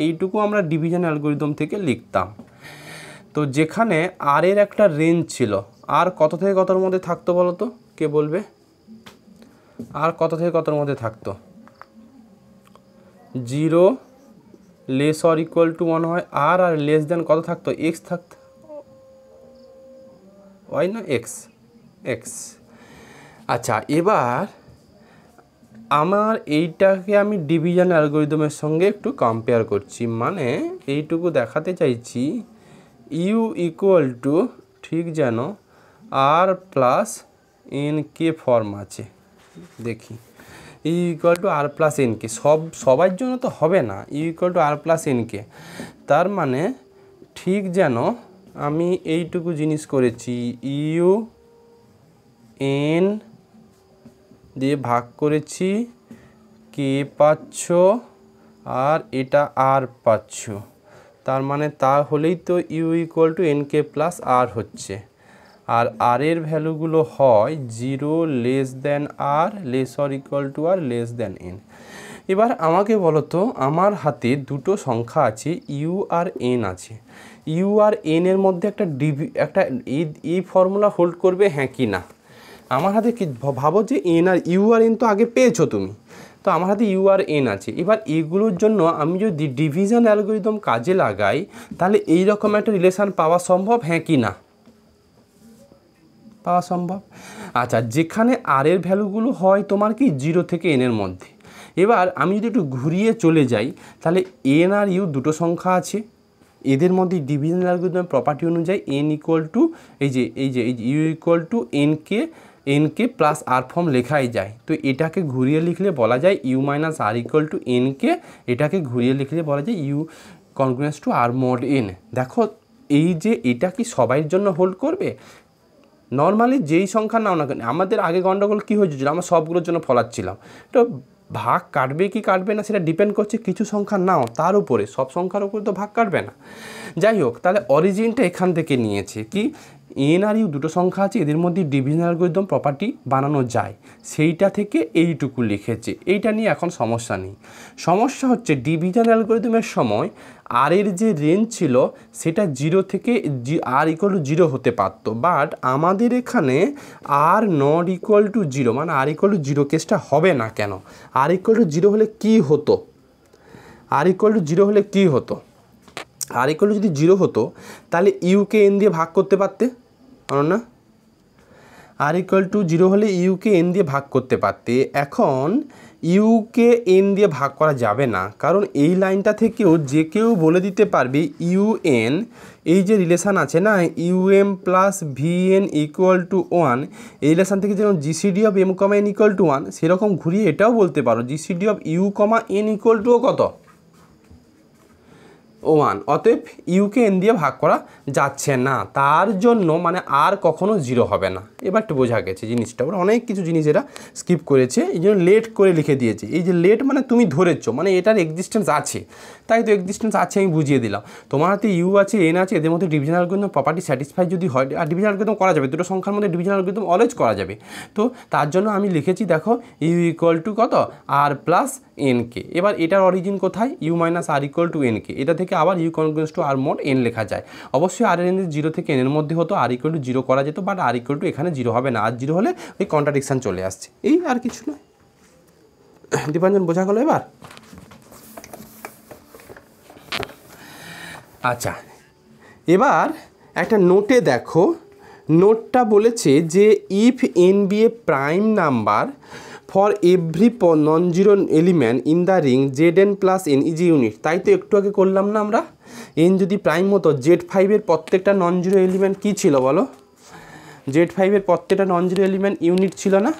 এইটুকু আমরা ডিভিশন অ্যালগোরিদম থেকে লিখতাম তো যেখানে আর এর একটা রেঞ্জ ছিল আর কত থেকে কতর মধ্যে থাকতো বলো তো কে বলবে আর কত থেকে কতর মধ্যে থাকতো zero less or equal to মনে হয় আর আর লেস দেন কত থাকতো এক্স থাকতো ওয়াই না এক্স এক্স আচ্ছা এবার আমার এইটাকে আমি ডিভিশন অ্যালগোরিদমের সঙ্গে একটু কম্পেয়ার করছি মানে এইটুকু দেখাতে চাইছি ইউ ইকুয়াল টু ঠিক যেন r plus n k form আছে দেখি u equal to r plus n k সব সবার জন্য তো হবে না u equal to r plus n k তার মানে ঠিক যেন আমি এইটুকু জিনিস করেছি ইউ এন দিয়ে ভাগ করেছি কে পাচ্ছ আর এটা আর পাচ্ছ তার মানে তা হলেই তো u equal to n k plus r হচ্ছে আর আর এর ভ্যালুগুলো হয় zero less than r less or equal to r less than n এবার আমাকে বলো তো আমার হাতে দুটো সংখ্যা আছে ইউ আর এন আছে ইউ আর এন এর মধ্যে একটা ডিভি একটা এই ফর্মুলা হোল্ড করবে হ্যাঁ কি না আমার হাতে কি ভাবো যে এন আর ইউ আর এন তো আগে পেয়েছো তুমি তো আমার হাতে ইউ আর এন আছে এবার এগুলোর জন্য আমি যদি ডিভিশন অ্যালগোরিদম কাজে লাগাই তাহলে এই রকম একটা রিলেশান পাওয়া সম্ভব হ্যাঁ কি না পাওয়া সম্ভব আচ্ছা যেখানে আর এর ভ্যালুগুলো হয় তোমার কি জিরো থেকে এনের মধ্যে এবার আমি যদি একটু ঘুরিয়ে চলে যাই তাহলে এন আর ইউ দুটো সংখ্যা আছে এদের মধ্যে ডিভিশন অ্যালগোরিদমের প্রপার্টি অনুযায়ী এন ইকুয়াল টু এই যে এই যে এই u equal to n k n k plus r form লেখাই যায় তো এটাকে ঘুরিয়ে লিখলে বলা যায় u minus r equal to n k এটাকে ঘুরিয়ে লিখলে বলা যায় u congruence to r mod n দেখো এই যে এটা কি সবাইয়ের জন্য হোল্ড করবে নর্মালি যেই সংখ্যা নাও না কেন আমাদের আগে গণ্ডগোল কী হয়েছিল আমরা সবগুলোর জন্য ফলাচ্ছিলাম তো ভাগ কাটবে কি কাটবে না সেটা ডিপেন্ড করছে কিছু সংখ্যা নাও তার উপরে সব সংখ্যার উপরে তো ভাগ কাটবে না যাই হোক তাহলে অরিজিনটা এখান থেকে নিয়েছে কি এন আর ইউ দুটো সংখ্যা আছে এদের মধ্যে ডিভিশন অ্যালগোরিদম প্রপার্টি বানানো যায় সেইটা থেকে এইটুকু লিখেছে এইটা নিয়ে এখন সমস্যা নেই সমস্যা হচ্ছে ডিভিশন অ্যালগোরিদমের সময় আর এর যে রেঞ্জ ছিল সেটা জিরো থেকে আর ইকুয়াল টু জিরো হতে পারত বাট আমাদের এখানে r not equal to zero মানে আর ইকুয়াল টু জিরো কেসটা হবে না কেন আর ইকুয়াল টু জিরো হলে কি হতো আর ইকুয়াল টু জিরো হলে কি হতো আর ইকুয়াল যদি জিরো হতো তাহলে ইউকে এন দিয়ে ভাগ করতে পারতে Ananya r equal to zero হলে ইউকে এন দিয়ে ভাগ করতে পারতে এখন ইউকে এন দিয়ে ভাগ করা যাবে না কারণ এই লাইনটা থেকেও যে কেউ বলে দিতে পারবে ইউএন এই যে রিলেশান আছে না u m plus v n equal to one এই রিলেশান থেকে যেমন GCD of M comma N equal to one সেরকম ঘুরিয়ে এটাও বলতে পারো GCD of u comma N equal টুও কত ওয়ান অতএব ইউকে এন দিয়ে ভাগ করা যাচ্ছে না তার জন্য মানে আর কখনো জিরো হবে না এবার একটু বোঝা গেছে জিনিসটা ওরা অনেক কিছু জিনিস এরা স্কিপ করেছে এই জন্য লেট করে লিখে দিয়েছে এই যে লেট মানে তুমি ধরেছ মানে এটার এক্সিস্টেন্স আছে তাই তো এক্সিস্টেন্স আছে আমি বুঝিয়ে দিলাম তোমার হাতে ইউ আছে এন আছে এদের মধ্যে ডিভিশনাল কিন্তু প্রপার্টি স্যাটিসফাই যদি হয় আর ডিভিশনাল কিন্তু করা যাবে দুটো সংখ্যার মধ্যে ডিভিশনাল কিন্তু অলওয়েজ করা যাবে তো তার জন্য আমি লিখেছি দেখো ইউ ইকুয়াল টু কত আর প্লাস এন কে এবার এটার অরিজিন কোথায় u minus r equal to n k এটা থেকে থেকে আবার ইউ কনগ্রেন্স টু আর মোট এন লেখা যায় অবশ্যই আর এন জিরো থেকে এনের মধ্যে হতো আর ইকুয়াল টু জিরো করা যেত বাট আর ইকুয়াল টু এখানে জিরো হবে না আর জিরো হলে ওই কন্ট্রাডিকশান চলে আসছে এই আর কিছু নয় দীপাঞ্জন বোঝা গেল এবার আচ্ছা এবার একটা নোটে দেখো নোটটা বলেছে যে if n be a prime number for every প non zero element in the ring Z N plus n is a unit তাই তো একটু আগে করলাম না আমরা এন যদি প্রাইম হতো জেড ফাইভের প্রত্যেকটা নন জিরো এলিমেন্ট কী ছিল বলো জেড ফাইভের প্রত্যেকটা নন জিরো এলিমেন্ট ইউনিট ছিল না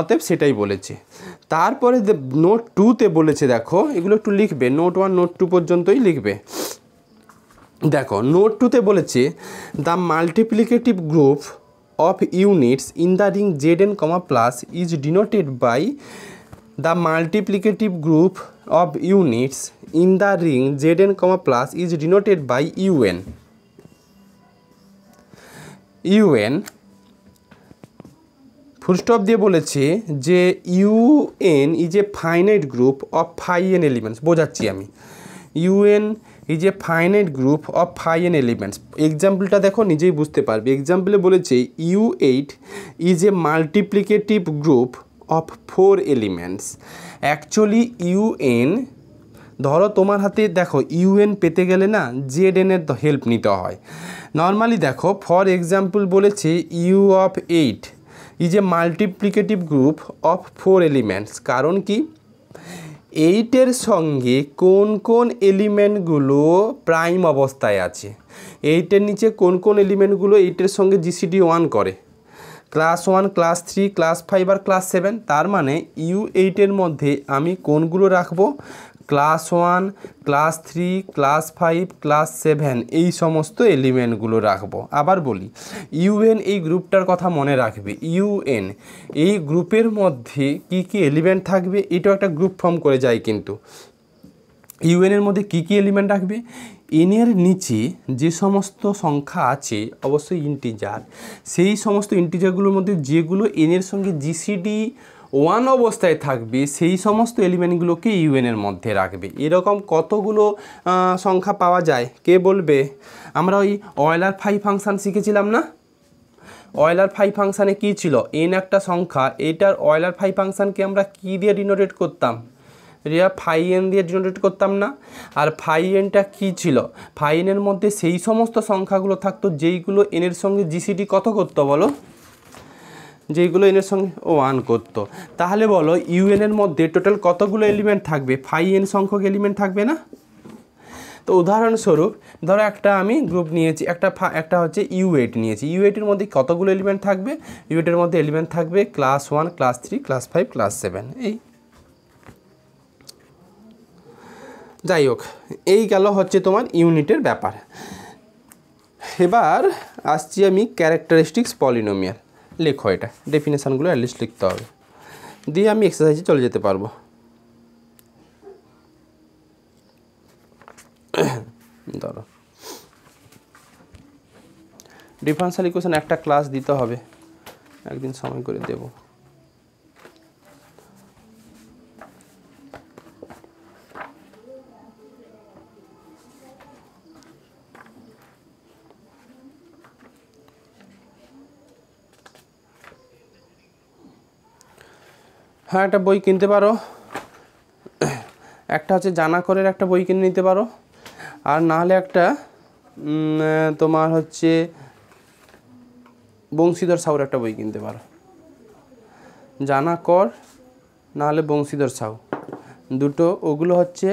অতএব সেটাই বলেছে তারপরে নোট টুতে বলেছে দেখো এগুলো একটু লিখবে নোট ওয়ান নোট টু পর্যন্তই লিখবে দেখো নোট টুতে বলেছে the multiplicative group of units in the ring Z N comma plus is denoted by the multiplicative group of units in the ring Z N comma plus is denoted by u n u n full stop দিয়ে বলেছে যে u n is a finite group of phi n elements বোঝাচ্ছি আমি u n is a finite group of phi n elements এক্সাম্পলটা দেখো নিজেই বুঝতে পারবে এক্সাম্পলে বলেছে u eight is a multiplicative group of four elements actually u n ধরো তোমার হাতে দেখো ইউএন পেতে গেলে না জেড এনের হেল্প নিতে হয় নর্মালি দেখো ফর এক্সাম্পল বলেছে u of eight is a multiplicative group of four elements কারণ কি এইটের সঙ্গে কোন কোন এলিমেন্টগুলো প্রাইম অবস্থায় আছে এইটের নিচে কোন কোন এলিমেন্টগুলো এইটের সঙ্গে জিসিডি ওয়ান করে class one class three class five আর ক্লাস সেভেন তার মানে ইউ এইটের মধ্যে আমি কোনগুলো রাখবো class one class three class five class seven এই সমস্ত এলিমেন্টগুলো রাখবো আবার বলি ইউএন এই গ্রুপটার কথা মনে রাখবে ইউএন এই গ্রুপের মধ্যে কি কি এলিমেন্ট থাকবে এটাও একটা গ্রুপ ফর্ম করে যায় কিন্তু ইউএনের মধ্যে কি কি এলিমেন্ট রাখবে এনের নিচে যে সমস্ত সংখ্যা আছে অবশ্যই ইন্টিজার সেই সমস্ত ইন্টিজারগুলোর মধ্যে যেগুলো এনের সঙ্গে জিসিডি ওয়ান অবস্থায় থাকবে সেই সমস্ত এলিমেন্টগুলোকে ইউএনের মধ্যে রাখবে এরকম কতগুলো সংখ্যা পাওয়া যায় কে বলবে আমরা ওই অয়েলার ফাই ফাংশান শিখেছিলাম না অয়েলার ফাই ফাংশানে কি ছিল এন একটা সংখ্যা এটার অয়েলার ফাই ফাংশানকে আমরা কি দিয়ে ডিনোটেট করতাম রিয়া ফাই এন দিয়ে ডিনোটেট করতাম না আর ফাই এনটা কী ছিল ফাই এনের মধ্যে সেই সমস্ত সংখ্যাগুলো থাকতো যেইগুলো এনের সঙ্গে জিসিডি কত করতো বলো যেগুলো এনের সঙ্গে ওয়ান করত তাহলে বলো ইউএনের মধ্যে টোটাল কতগুলো এলিমেন্ট থাকবে ফাইভ এন সংখ্যক এলিমেন্ট থাকবে না তো উদাহরণস্বরূপ ধরো একটা আমি গ্রুপ নিয়েছি একটা একটা হচ্ছে ইউ এইট নিয়েছি ইউ এইটের মধ্যে কতগুলো এলিমেন্ট থাকবে ইউ এইটের মধ্যে এলিমেন্ট থাকবে class one class three class five class seven এই যাই হোক এই গেল হচ্ছে তোমার ইউনিটের ব্যাপার এবার আসছি আমি ক্যারেক্টারিস্টিক্স পলিনোমিয়াল লেখো এটা ডেফিনেশানগুলো অ্যাটলিস্ট লিখতে হবে দিয়ে আমি এক্সারসাইজে চলে যেতে পারবো ধরো ডিফারেন্সিয়াল ইকুয়েশন একটা ক্লাস দিতে হবে একদিন সময় করে দেবো হ্যাঁ একটা বই কিনতে পারো একটা হচ্ছে জানা করের একটা বই কিনে নিতে পারো আর না হলে একটা তোমার হচ্ছে বংশীধর সাউর একটা বই কিনতে পারো জানা কর না হলে বংশীধর সাউ দুটো ওগুলো হচ্ছে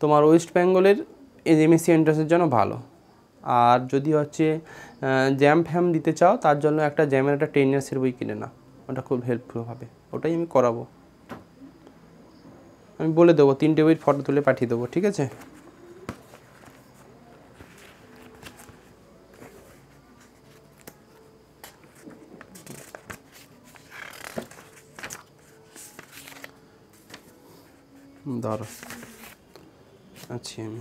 তোমার ওয়েস্ট বেঙ্গলের এমএসসি এন্ট্রান্সের জন্য ভালো আর যদি হচ্ছে জ্যাম ফ্যাম দিতে চাও তার জন্য একটা জ্যামের একটা টেন ইয়ার্সের বই কিনে না ওটা খুব হেল্পফুল হবে ওটাই আমি করাবো আমি বলে দেবো তিনটে বই ফটো তুলে পাঠিয়ে দেবো ঠিক আছে ধরো আছি আমি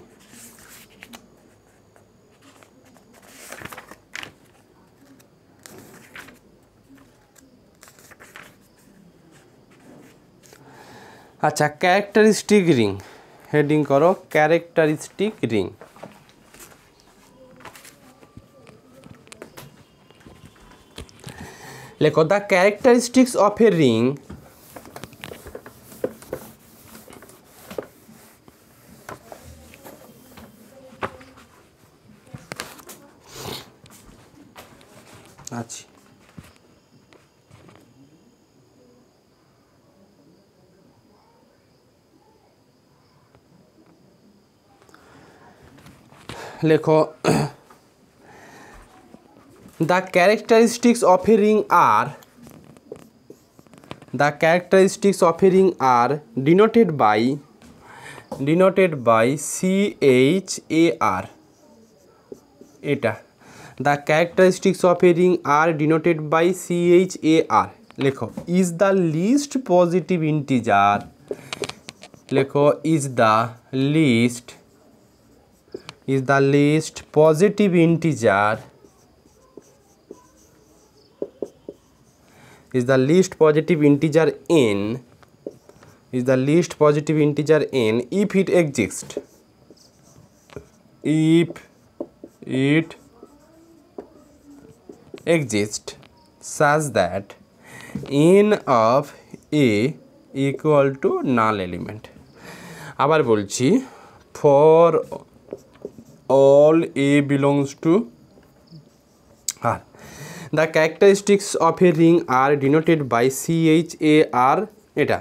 আচ্ছা ক্যারেক্টারিস্টিক রিং হেডিং করো ক্যারেক্টারিস্টিক রিং লেখো the characteristics of a ring লেখো the characteristics of a ring r the characteristics of a ring r denoted by denoted by C H A R এটা the characteristics of a ring r denoted by C H A R লেখো is the least positive integer লেখো is the least is the least positive integer is the least positive integer n is the least positive integer n if it exists if it exists such that n of a equal to null element আবার বলছি for all A belongs to R. The characteristics of a ring are denoted by CHAR eta.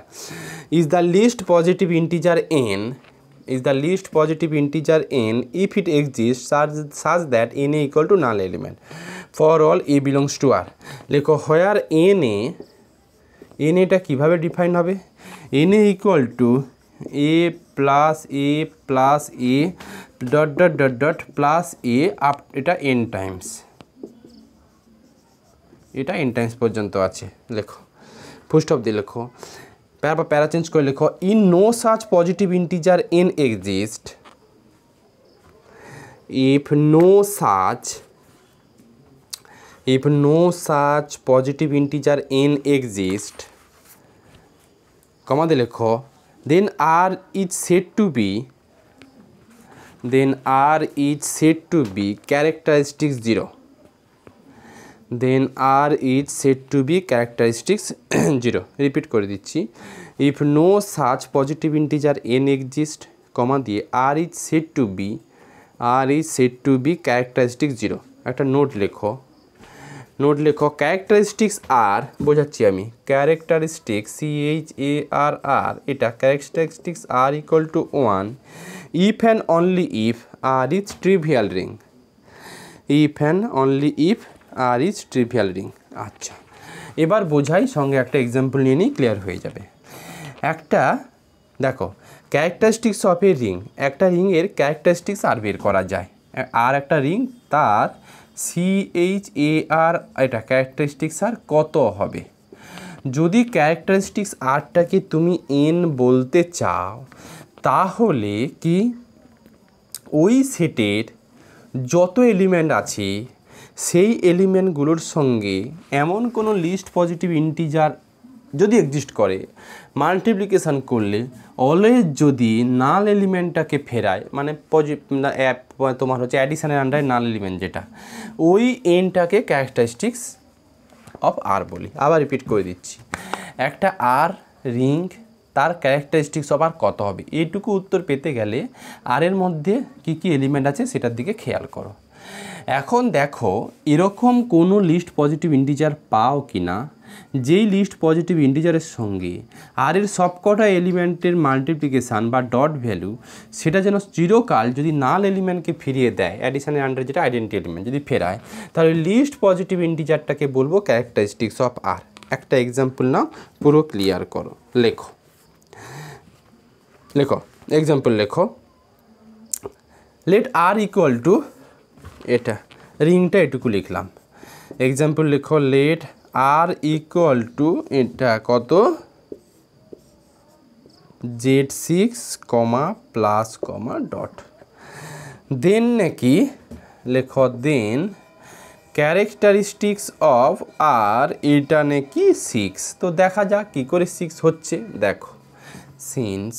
Is the least positive integer n is the least positive integer n if it exists such, such that n equal to null element. For all a belongs to R. লেখো where n a n এটা kibhabe define hobe? n a equal to a plus A plus A dot dot dot dot plus a up এটা n times এটা n times পর্যন্ত আছে লেখো ফুস্টপ দি লেখো প্যারা বা প্যারা চেঞ্জ করে লেখো in no such positive integer n exist if no such if no such positive integer n exist comma de lekho then r is said to be then R is said to be characteristics 0 then R is said to be characteristics 0 repeat kore dicchi if no such positive integer n exists comma diye R is said to be R is said to be characteristics 0 ekta note lekho note lekho characteristics r bojhachhi ami characteristics c h a r r eta characteristics r equal to 1 if and only if r is trivial ring if and only if r is trivial ring আচ্ছা এবার বোঝাই সঙ্গে একটা example নিয়ে নিই clear হয়ে যাবে একটা দেখো ক্যারেক্টারিস্টিক্স অফ এ রিং একটা রিংয়ের ক্যারেক্টারিস্টিক্স আর বের করা যায় আর একটা রিং তার সিএইচ এ আর এটা ক্যারেক্টারিস্টিক্স আর কত হবে যদি ক্যারেক্টারিস্টিক্স আরটাকে তুমি এন বলতে চাও তাহলে কি ওই সেটের যত এলিমেন্ট আছে সেই এলিমেন্টগুলোর সঙ্গে এমন কোনো লিস্ট পজিটিভ ইন্টিজার যদি এক্সিস্ট করে মাল্টিপ্লিকেশান করলে অলওয়েজ যদি নাল এলিমেন্টটাকে ফেরায় মানে পজি অ্যাপ মানে তোমার হচ্ছে অ্যাডিশানের আন্ডারে নাল এলিমেন্ট যেটা ওই এনটাকে ক্যারেক্টারিস্টিক্স অফ আর বলি আবার রিপিট করে দিচ্ছি একটা আর রিং তার ক্যারেক্টারিস্টিক্স আর কত হবে এইটুকু উত্তর পেতে গেলে আর এর মধ্যে কি কি এলিমেন্ট আছে সেটার দিকে খেয়াল করো এখন দেখো এরকম কোনো লিস্ট পজিটিভ ইন্টিজার পাও কি না যেই লিস্ট পজিটিভ ইন্টিজারের সঙ্গে আর এর সবকটা এলিমেন্টের মাল্টিপ্লিকেশান বা ডট ভ্যালু সেটা যেন চিরকাল যদি নাল এলিমেন্টকে ফিরিয়ে দেয় অ্যাডিশানের আন্ডারে যেটা আইডেন্টি এলিমেন্ট যদি ফেরায় তাহলে লিস্ট পজিটিভ ইন্টিজারটাকে বলবো ক্যারেক্টারিস্টিক্স অফ আর একটা এক্সাম্পল নাও পুরো ক্লিয়ার করো লেখো লেখো এক্সাম্পল লেখো লেট আর ইকুয়াল টু এটা রিংটা এটুকু লিখলাম এক্সাম্পল লেখো লেট আর ইকুয়াল টু এটা কত Z six comma plus comma dot then নাকি লেখো দেন ক্যারেক্টারিস্টিক্স অফ আর এটা নাকি সিক্স তো দেখা যাক কী করে সিক্স হচ্ছে দেখো সিন্স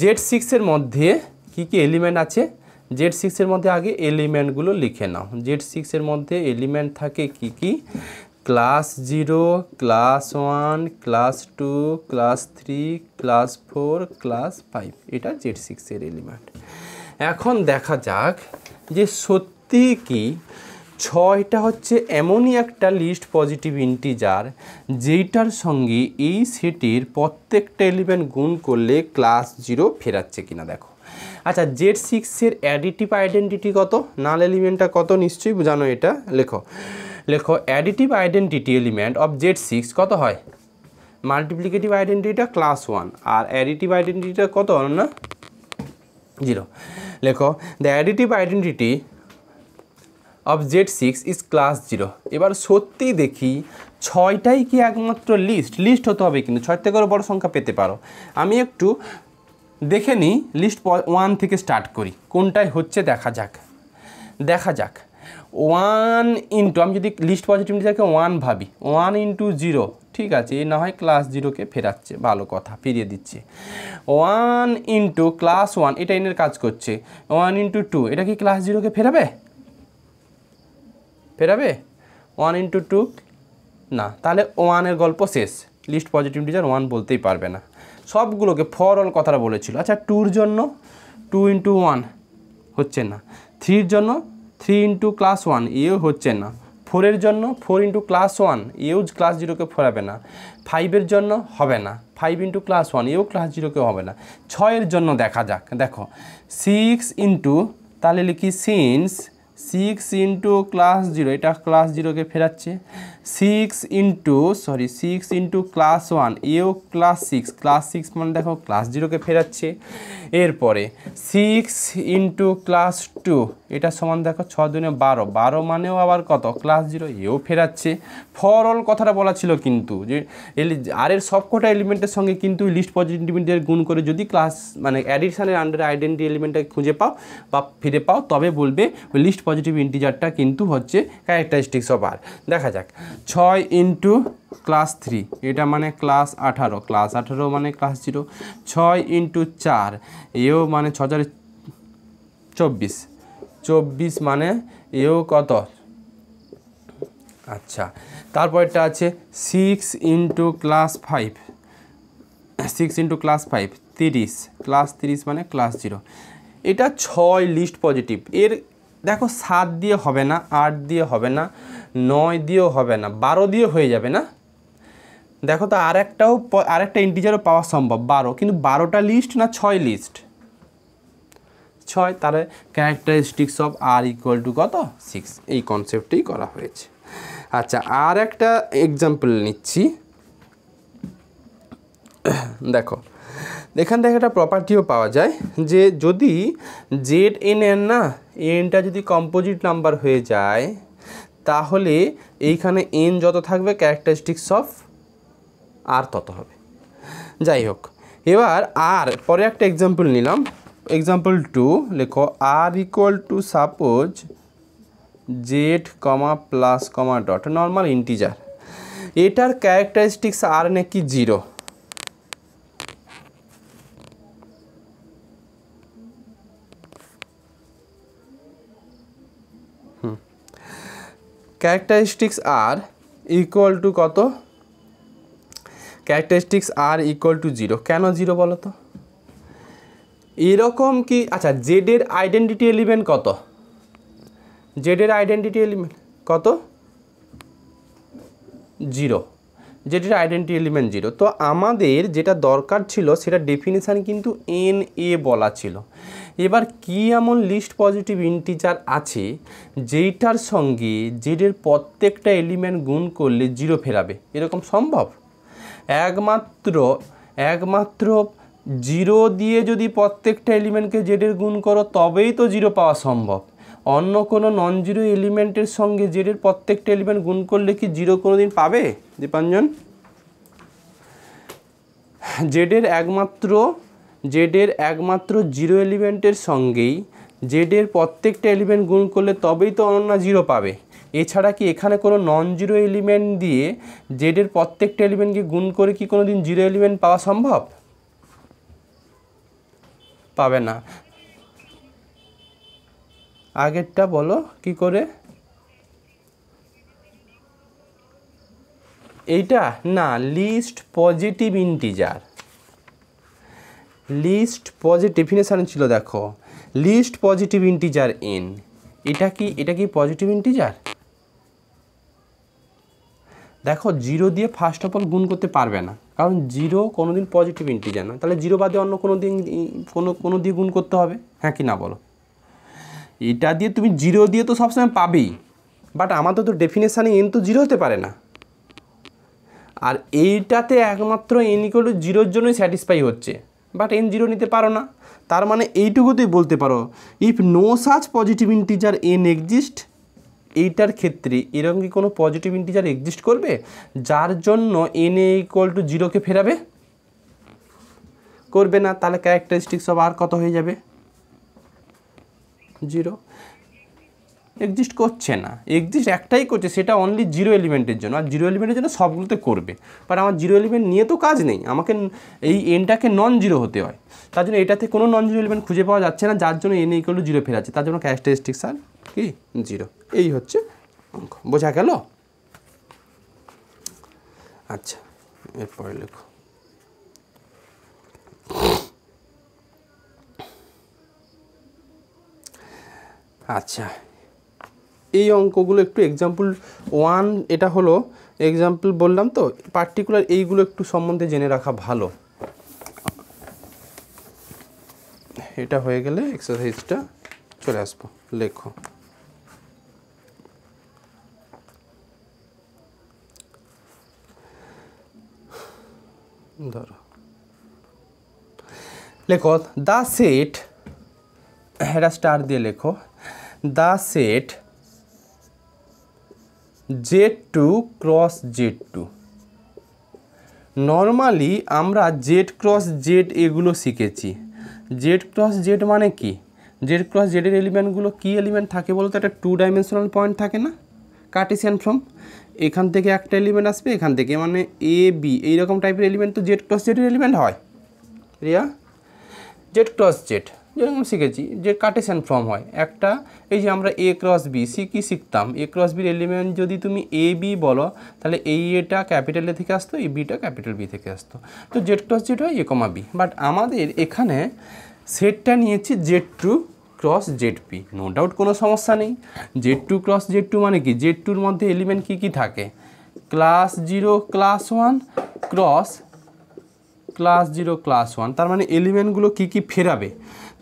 জেড সিক্সের মধ্যে কী কী এলিমেন্ট আছে জেড সিক্সের মধ্যে আগে এলিমেন্টগুলো লিখে নাও জেড সিক্সের মধ্যে এলিমেন্ট থাকে কি কি class zero class one class two class three class four class five এটা জেড সিক্সের এলিমেন্ট এখন দেখা যাক যে সত্যি কি ছয়টা হচ্ছে এমনই একটা লিস্ট পজিটিভ ইন্টিজার যেইটার সঙ্গে এই সেটির প্রত্যেকটা এলিমেন্ট গুণ করলে ক্লাস জিরো ফেরাচ্ছে কিনা দেখো আচ্ছা জেড সিক্সের অ্যাডিটিভ আইডেন্টিটি কত নাল এলিমেন্টটা কত নিশ্চয়ই জানো এটা লেখো লেখো additive identity element of Z six কত হয় মাল্টিপ্লিকেটিভ আইডেন্টিটিটা ক্লাস ওয়ান আর অ্যাডিটিভ আইডেন্টিটিটা কত না জিরো লেখো the additive identity Z six is class zero এবার সত্যি দেখি ছয়টাই কি একমাত্র লিস্ট লিস্ট হতে হবে কিন্তু ছয় থেকে বড় সংখ্যা পেতে পারো আমি একটু দেখে নিই লিস্ট ওয়ান থেকে স্টার্ট করি কোনটাই হচ্ছে দেখা যাক দেখা যাক ওয়ান ইন্টু আমি যদি লিস্ট থাকে ওয়ান ভাবি ওয়ান ইন্টু জিরো ঠিক আছে এ না হয় ক্লাস জিরোকে ফেরাচ্ছে ভালো কথা ফিরিয়ে দিচ্ছে ওয়ান ইন্টু ক্লাস ওয়ান এটা এনের কাজ করছে ওয়ান ইন্টু টু এটা কি ক্লাস জিরোকে ফেরাবে ফেরাবে ওয়ান ইন্টু টু না তাহলে ওয়ানের গল্প শেষ লিস্ট পজিটিভ ইন্টিজার ওয়ান বলতেই পারবে না সবগুলোকে ফর অল কথাটা বলেছিল আচ্ছা টুর জন্য টু ইন্টু ওয়ান হচ্ছে না থ্রির জন্য থ্রি ইন্টু ক্লাস ওয়ান ইয়েও হচ্ছে না ফোরের জন্য ফোর ইন্টু ক্লাস ওয়ান এও ক্লাস জিরোকে ফোরাবে না ফাইভের জন্য হবে না ফাইভ ইন্টু ক্লাস ওয়ান এও ক্লাস জিরোকে হবে না ছয়ের জন্য দেখা যাক দেখো সিক্স ইন্টু তাহলে লিখি since six into class zero এটা ক্লাস জিরোকে ফেরাচ্ছে six into sorry six into class one এও ক্লাস সিক্স ক্লাস সিক্স মানে দেখো ক্লাস জিরোকে ফেরাচ্ছে এরপরে সিক্স ইন্টু ক্লাস টু এটা সমান দেখো ছ দুনে বারো বারো মানেও আবার কত ক্লাস জিরো এও ফেরাচ্ছে ফর অল কথাটা বলা ছিল কিন্তু যে আর এর সবকটা এলিমেন্টের সঙ্গে কিন্তু লিস্ট পজিটিভিটির গুণ করে যদি ক্লাস মানে অ্যাডিশানের আন্ডারে আইডেন্টি এলিমেন্টটা খুঁজে পাও বা ফিরে পাও তবে বলবে ওই লিস্ট পজিটিভ ইন্টিজারটা কিন্তু হচ্ছে ক্যারেক্টারিস্টিক্স অফ আর দেখা যাক ছয় ইন্টু ক্লাস থ্রি এটা মানে ক্লাস আঠারো ক্লাস আঠারো মানে ক্লাস জিরো ছয় ইন্টু চার এও মানে ছ চারে চব্বিশ চব্বিশ মানে এও কত আচ্ছা তারপরটা আছে six into class five six into class five তিরিশ ক্লাস তিরিশ মানে ক্লাস জিরো এটা ছয় লিস্ট পজিটিভ এর দেখো সাত দিয়ে হবে না আট দিয়ে হবে না নয় দিয়েও হবে না বারো দিয়ে হয়ে যাবে না দেখো তো আর একটাও আর একটা ইন্টিজারও পাওয়া সম্ভব বারো কিন্তু বারোটা লিস্ট না ছয় লিস্ট ছয় তাহলে characteristics of r equal to কত সিক্স এই কনসেপ্টেই করা হয়েছে আচ্ছা আর একটা এক্সাম্পল নিচ্ছি দেখো এখান থেকে একটা প্রপার্টিও পাওয়া যায় যে যদি জেড এন এর না এনটা যদি কম্পোজিট নাম্বার হয়ে যায় তাহলে এইখানে এন যত থাকবে ক্যারেক্টারিস্টিক্স অফ আর তত হবে যাই হোক এবার আর পরে একটা এক্সাম্পল নিলাম এক্সাম্পল টু লেখো r equal to suppose Z comma plus comma dot normal integer এটার ক্যারেক্টারিস্টিক্স আর নাকি zero characteristics r equal to কত characteristics r equal to zero কেন জিরো বলো তো এরকম কি আচ্ছা জেডের আইডেন্টিটি এলিমেন্ট কত জেডের আইডেন্টিটি এলিমেন্ট কত জিরো জেডের আইডেন্টি এলিমেন্ট জিরো তো আমাদের যেটা দরকার ছিল সেটা ডেফিনেশান কিন্তু এন এ বলা ছিল এবার কি এমন লিস্ট পজিটিভ ইন্টিজার আছে যেইটার সঙ্গে জেডের প্রত্যেকটা এলিমেন্ট গুণ করলে জিরো ফেরাবে এরকম সম্ভব একমাত্র একমাত্র জিরো দিয়ে যদি প্রত্যেকটা এলিমেন্টকে জেডের গুণ করো তবেই তো জিরো পাওয়া সম্ভব অন্য কোনো নন জিরো এলিমেন্টের সঙ্গে জেডের প্রত্যেকটা এলিমেন্ট গুণ করলে কি জিরো কোনো দিন পাবে দীপাঞ্জন জেডের একমাত্র জেডের একমাত্র জিরো এলিমেন্টের সঙ্গেই জেডের প্রত্যেকটা এলিমেন্ট গুণ করলে তবেই তো অনন্যা জিরো পাবে এছাড়া কি এখানে কোনো নন জিরো এলিমেন্ট দিয়ে জেডের প্রত্যেকটা এলিমেন্টকে গুণ করে কি কোনো দিন জিরো এলিমেন্ট পাওয়া সম্ভব পাবে না আগেরটা বলো কি করে এইটা না least positive integer least positive definition ছিল দেখো লিস্ট পজিটিভ ইন্টিজার এন এটা কি এটা কি পজিটিভ ইন্টিজার দেখো জিরো দিয়ে ফার্স্ট অফ অল গুণ করতে পারবে না কারণ জিরো কোনো দিন পজিটিভ ইন্টিজার না তাহলে জিরো বাদে অন্য কোনো দিন কোনো কোনো দিয়ে গুণ করতে হবে হ্যাঁ কি না বলো এটা দিয়ে তুমি জিরো দিয়ে তো সবসময় পাবেই বাট আমাদের তো ডেফিনেশানে এন তো জিরো হতে পারে না আর এইটাতে একমাত্র এন ইকুয়াল টু জিরোর জন্যই স্যাটিসফাই হচ্ছে বাট এন জিরো নিতে পারো না তার মানে এইটুকুতেই বলতে পারো if no such positive integer n exist এইটার ক্ষেত্রে এরকম কি কোনো পজিটিভ ইন্টিজার এক্সিস্ট করবে যার জন্য এন এ ইকুয়াল টু জিরোকে ফেরাবে করবে না তাহলে ক্যারেক্টারিস্টিক্স সব আর কত হয়ে যাবে জিরো এক্সিস্ট করছে না এক্সিস্ট একটাই করছে সেটা অনলি জিরো এলিমেন্টের জন্য আর জিরো এলিমেন্টের জন্য সবগুলোতে করবে বাট আমার জিরো এলিমেন্ট নিয়ে তো কাজ নেই আমাকে এই এনটাকে নন জিরো হতে হয় তার জন্য এটাতে কোনো নন জিরো এলিমেন্ট খুঁজে পাওয়া যাচ্ছে না যার জন্য এন ইকুয়াল টু জিরো ফেরাচ্ছে তার জন্য ক্যারেক্টারিস্টিক্স স্যার কি জিরো এই হচ্ছে অঙ্ক বোঝা গেল আচ্ছা এরপরে লেখো আচ্ছা এই অঙ্কগুলো একটু এক্সাম্পল ওয়ান এটা হলো এক্সাম্পল বললাম তো পার্টিকুলার এইগুলো একটু সম্বন্ধে জেনে রাখা ভালো এটা হয়ে গেলে এক্সারসাইজটা চলে আসবো লেখো ধরো লেখো দ্য সেট এটা স্টার দিয়ে লেখো the set Z two cross Z two normally আমরা জেড ক্রস জেড এগুলো শিখেছি জেড ক্রস জেড মানে কি জেড ক্রস জেডের এলিমেন্টগুলো কি এলিমেন্ট থাকে বলতো একটা টু ডাইমেনশনাল পয়েন্ট থাকে না কার্টিসিয়ান ফর্ম এখান থেকে একটা এলিমেন্ট আসবে এখান থেকে মানে এ বি এইরকম টাইপের এলিমেন্ট তো জেড ক্রস জেডের এলিমেন্ট হয় রিয়া জেড ক্রস জেড যেরকম শিখেছি যে কার্টেশিয়ান ফর্ম হয় একটা এই যে আমরা এ ক্রস বি সি কি শিখতাম এ ক্রস বির এলিমেন্ট যদি তুমি এ বি বলো তাহলে এই এটা ক্যাপিটাল এ থেকে আসতো এই বিটা ক্যাপিটাল বি থেকে আসতো তো জেড ক্রস জেড হয় এ কমা বি বাট আমাদের এখানে সেটটা নিয়েছি Z two cross Z P no doubt কোনো সমস্যা নেই Z two cross Z two মানে কি জেড টুর মধ্যে এলিমেন্ট কী কী থাকে class zero class one cross class zero class one তার মানে এলিমেন্টগুলো কী কী ফেরাবে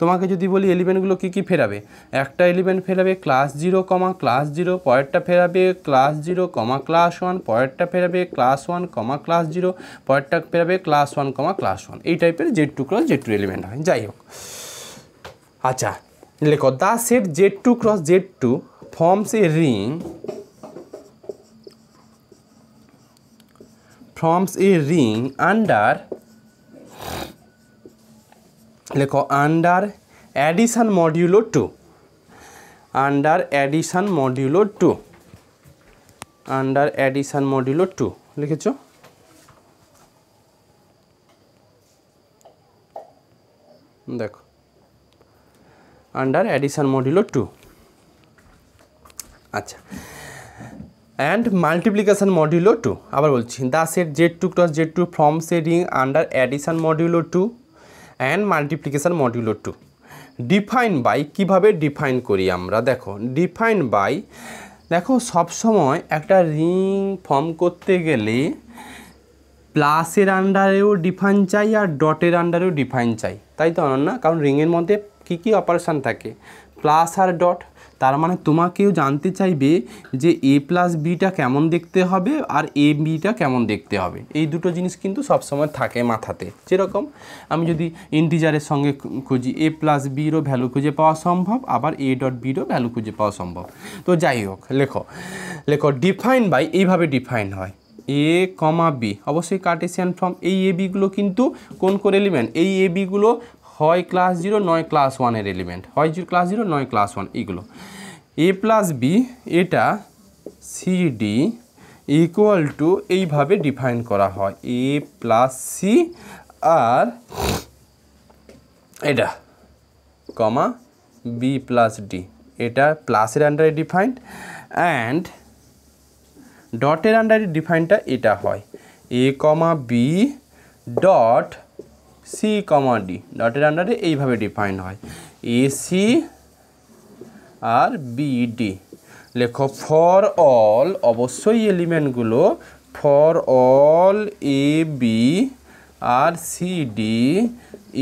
তোমাকে যদি বলি এলিভেন্টগুলো কী কী ফেরাবে একটা এলিভেন ফেরাবে class zero comma class zero পয়েরটা ফেরাবে class zero comma class one পয়েরটা ফেরাবে class one comma class zero পয়েরটা ফেরাবে class one comma class one এই টাইপের Z two cross Z two eleven হয় যাই হোক আচ্ছা লেখো the set Z two cross Z two forms a ring forms a ring under লেখো under addition modulo two under addition modulo two under addition modulo two লিখেছ দেখো under addition modulo two আচ্ছা and multiplication modulo two আবার বলছি the set Z two cross Z two from setting under addition modulo two and multiplication modulo two define by কিভাবে define করি আমরা দেখো define by দেখো সবসময় একটা রিং ফর্ম করতে গেলে প্লাসের আন্ডারেও ডিফাইন চাই আর ডটের আন্ডারেও ডিফাইন চাই তাই তো না কারণ রিংয়ের মধ্যে কি কি অপারেশান থাকে প্লাস আর ডট তার মানে তোমাকেও জানতে চাইবে যে এ প্লাস বিটা কেমন দেখতে হবে আর এ বিটা কেমন দেখতে হবে এই দুটো জিনিস কিন্তু সবসময় থাকে মাথাতে যেরকম আমি যদি ইন্টিজারের সঙ্গে খুঁজি এ প্লাস বিরও ভ্যালু খুঁজে পাওয়া সম্ভব আবার এ ডট বিরও ভ্যালু খুঁজে পাওয়া সম্ভব তো যাই হোক লেখো লেখো ডিফাইন বাই এইভাবে ডিফাইন হয় এ কমা বি অবশ্যই কার্টেসিয়ান ফর্ম এই এ বিগুলো কিন্তু কোন কোরেলিমেন্ট এই এ বিগুলো হয় ক্লাস জিরো নয় ক্লাস ওয়ানের এলিমেন্ট হয় জিরো ক্লাস জিরো নয় ক্লাস ওয়ান এইগুলো এ প্লাস বি এটা সিডি ইকুয়াল টু এইভাবে ডিফাইন করা হয় এ প্লাস সি আর এটা কমা বি প্লাস ডি এটা প্লাসের আন্ডারে ডিফাইন্ড অ্যান্ড ডটের আন্ডারে ডিফাইনটা এটা হয় A comma B dot C comma D ডটের আন্ডারে এইভাবে ডিফাইন হয় এসি আর বিডি লেখো ফর অল অবশ্যই এলিমেন্টগুলো ফর অল এ বি আর সি ডি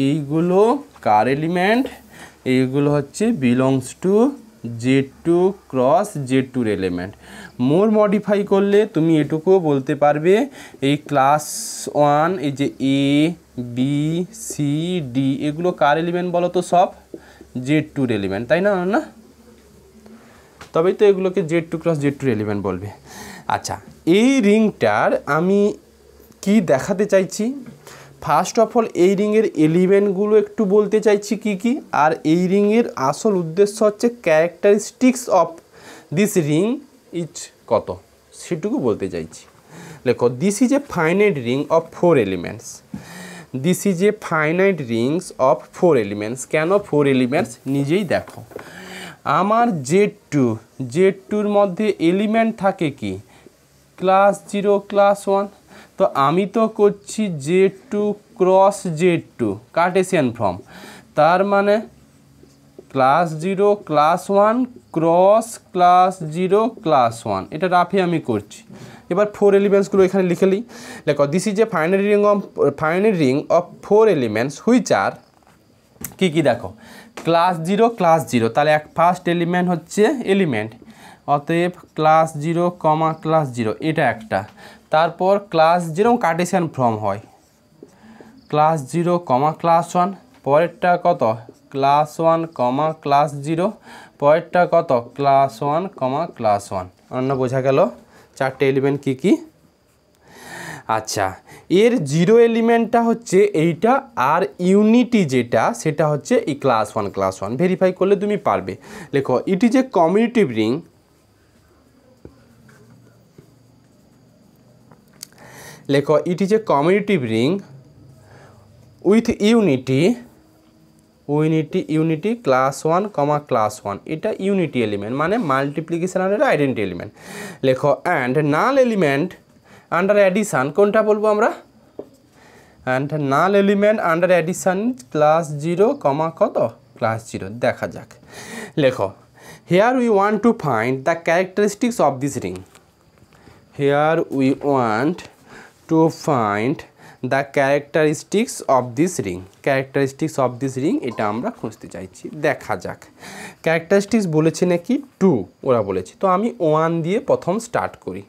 এইগুলো কার এলিমেন্ট এইগুলো হচ্ছে belongs to J two cross J টুর এলিমেন্ট মোর মডিফাই করলে তুমি এটুকু বলতে পারবে এই ক্লাস ওয়ান এই যে এ বি সি ডি এগুলো কার এলিমেন্ট বলো তো সব জেড টুর এলিমেন্ট তাই না না তবেই তো এগুলোকে জেড টু ক্রস জেড টুর এলিমেন্ট বলবে আচ্ছা এই রিংটার আমি কি দেখাতে চাইছি ফার্স্ট অফ অল এই রিংয়ের এলিমেন্টগুলো একটু বলতে চাইছি কি কি আর এই রিংয়ের আসল উদ্দেশ্য হচ্ছে characteristics of this ring is কত সেটুকু বলতে চাইছি লেখো this is a finite ring of four elements this is a finite rings of four elements কেন ফোর এলিমেন্টস নিজেই দেখো আমার জেড টু জেড টুর মধ্যে এলিমেন্ট থাকে কি ক্লাস জিরো ক্লাস ওয়ান তো আমি তো করছি Z two cross Z two Cartesian form তার মানে class zero class one cross class zero class one এটা রাফে আমি করছি এবার ফোর এলিমেন্টসগুলো এখানে লিখে নিই দেখো this is a finite ring of finite ring of four elements which are কী কী দেখো ক্লাস জিরো ক্লাস জিরো তাহলে এক ফার্স্ট এলিমেন্ট হচ্ছে এলিমেন্ট অতএব class zero comma class zero এটা একটা তারপর ক্লাস জিরো কার্টেশিয়ান ফর্ম হয় class zero comma class one পরেরটা কত class one comma class zero পরেরটা কত class one comma class one অন্য বোঝা গেল চারটে এলিমেন্ট কি কি আচ্ছা এর জিরো এলিমেন্টটা হচ্ছে এইটা আর ইউনিটি যেটা সেটা হচ্ছে এই class one class one verify করলে তুমি পারবে লেখো it is a commutative ring লেখো it is a commutative ring with unity unity unity class one comma class one এটা ইউনিটি এলিমেন্ট মানে মাল্টিপ্লিকেশান আর আইডেন্টি এলিমেন্ট লেখো and null element under addition কোনটা বলবো আমরা and null element under addition class zero comma কত class zero দেখা যাক লেখো here we want to find the characteristics of this ring here we want to find the characteristics of this ring characteristics of this ring এটা আমরা খুঁজতে চাইছি দেখা যাক ক্যারেক্টারিস্টিক্স বলেছে নাকি টু ওরা বলেছে তো আমি ওয়ান দিয়ে প্রথম স্টার্ট করি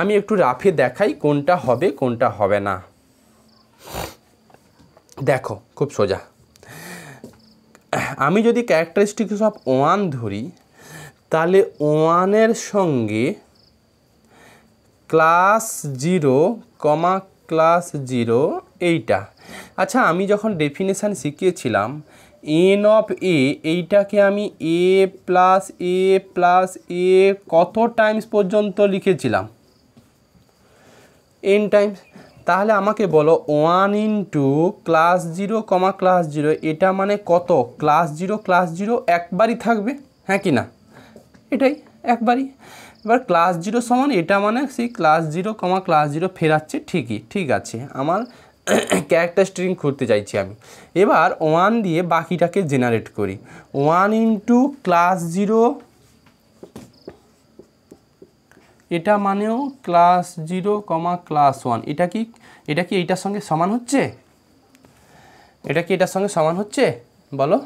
আমি একটু রাফে দেখাই কোনটা হবে কোনটা হবে না দেখো খুব সোজা আমি যদি ক্যারেক্টারিস্টিক্স অফ ওয়ান ধরি তাহলে ওয়ানের সঙ্গে class zero comma class zero এইটা আচ্ছা আমি যখন ডেফিনেশান শিখিয়েছিলাম এন অফ এ এইটাকে আমি এ প্লাস এ প্লাস এ কত টাইমস পর্যন্ত লিখেছিলাম এন টাইমস তাহলে আমাকে বলো one in two class zero comma class zero এটা মানে কত ক্লাস জিরো ক্লাস জিরো একবারই থাকবে হ্যাঁ কি না এটাই একবারই এবার ক্লাস জিরো সমান এটা মানে সেই class zero comma class zero ফেরাচ্ছে ঠিকই ঠিক আছে আমার ক্যারেক্টার স্ট্রিং করতে চাইছি আমি এবার ওয়ান দিয়ে বাকিটাকে জেনারেট করি ওয়ান ইন্টু ক্লাস জিরো এটা মানেও class zero comma class one এটা কি এটা কি এইটার সঙ্গে সমান হচ্ছে এটা কি এটার সঙ্গে সমান হচ্ছে বলো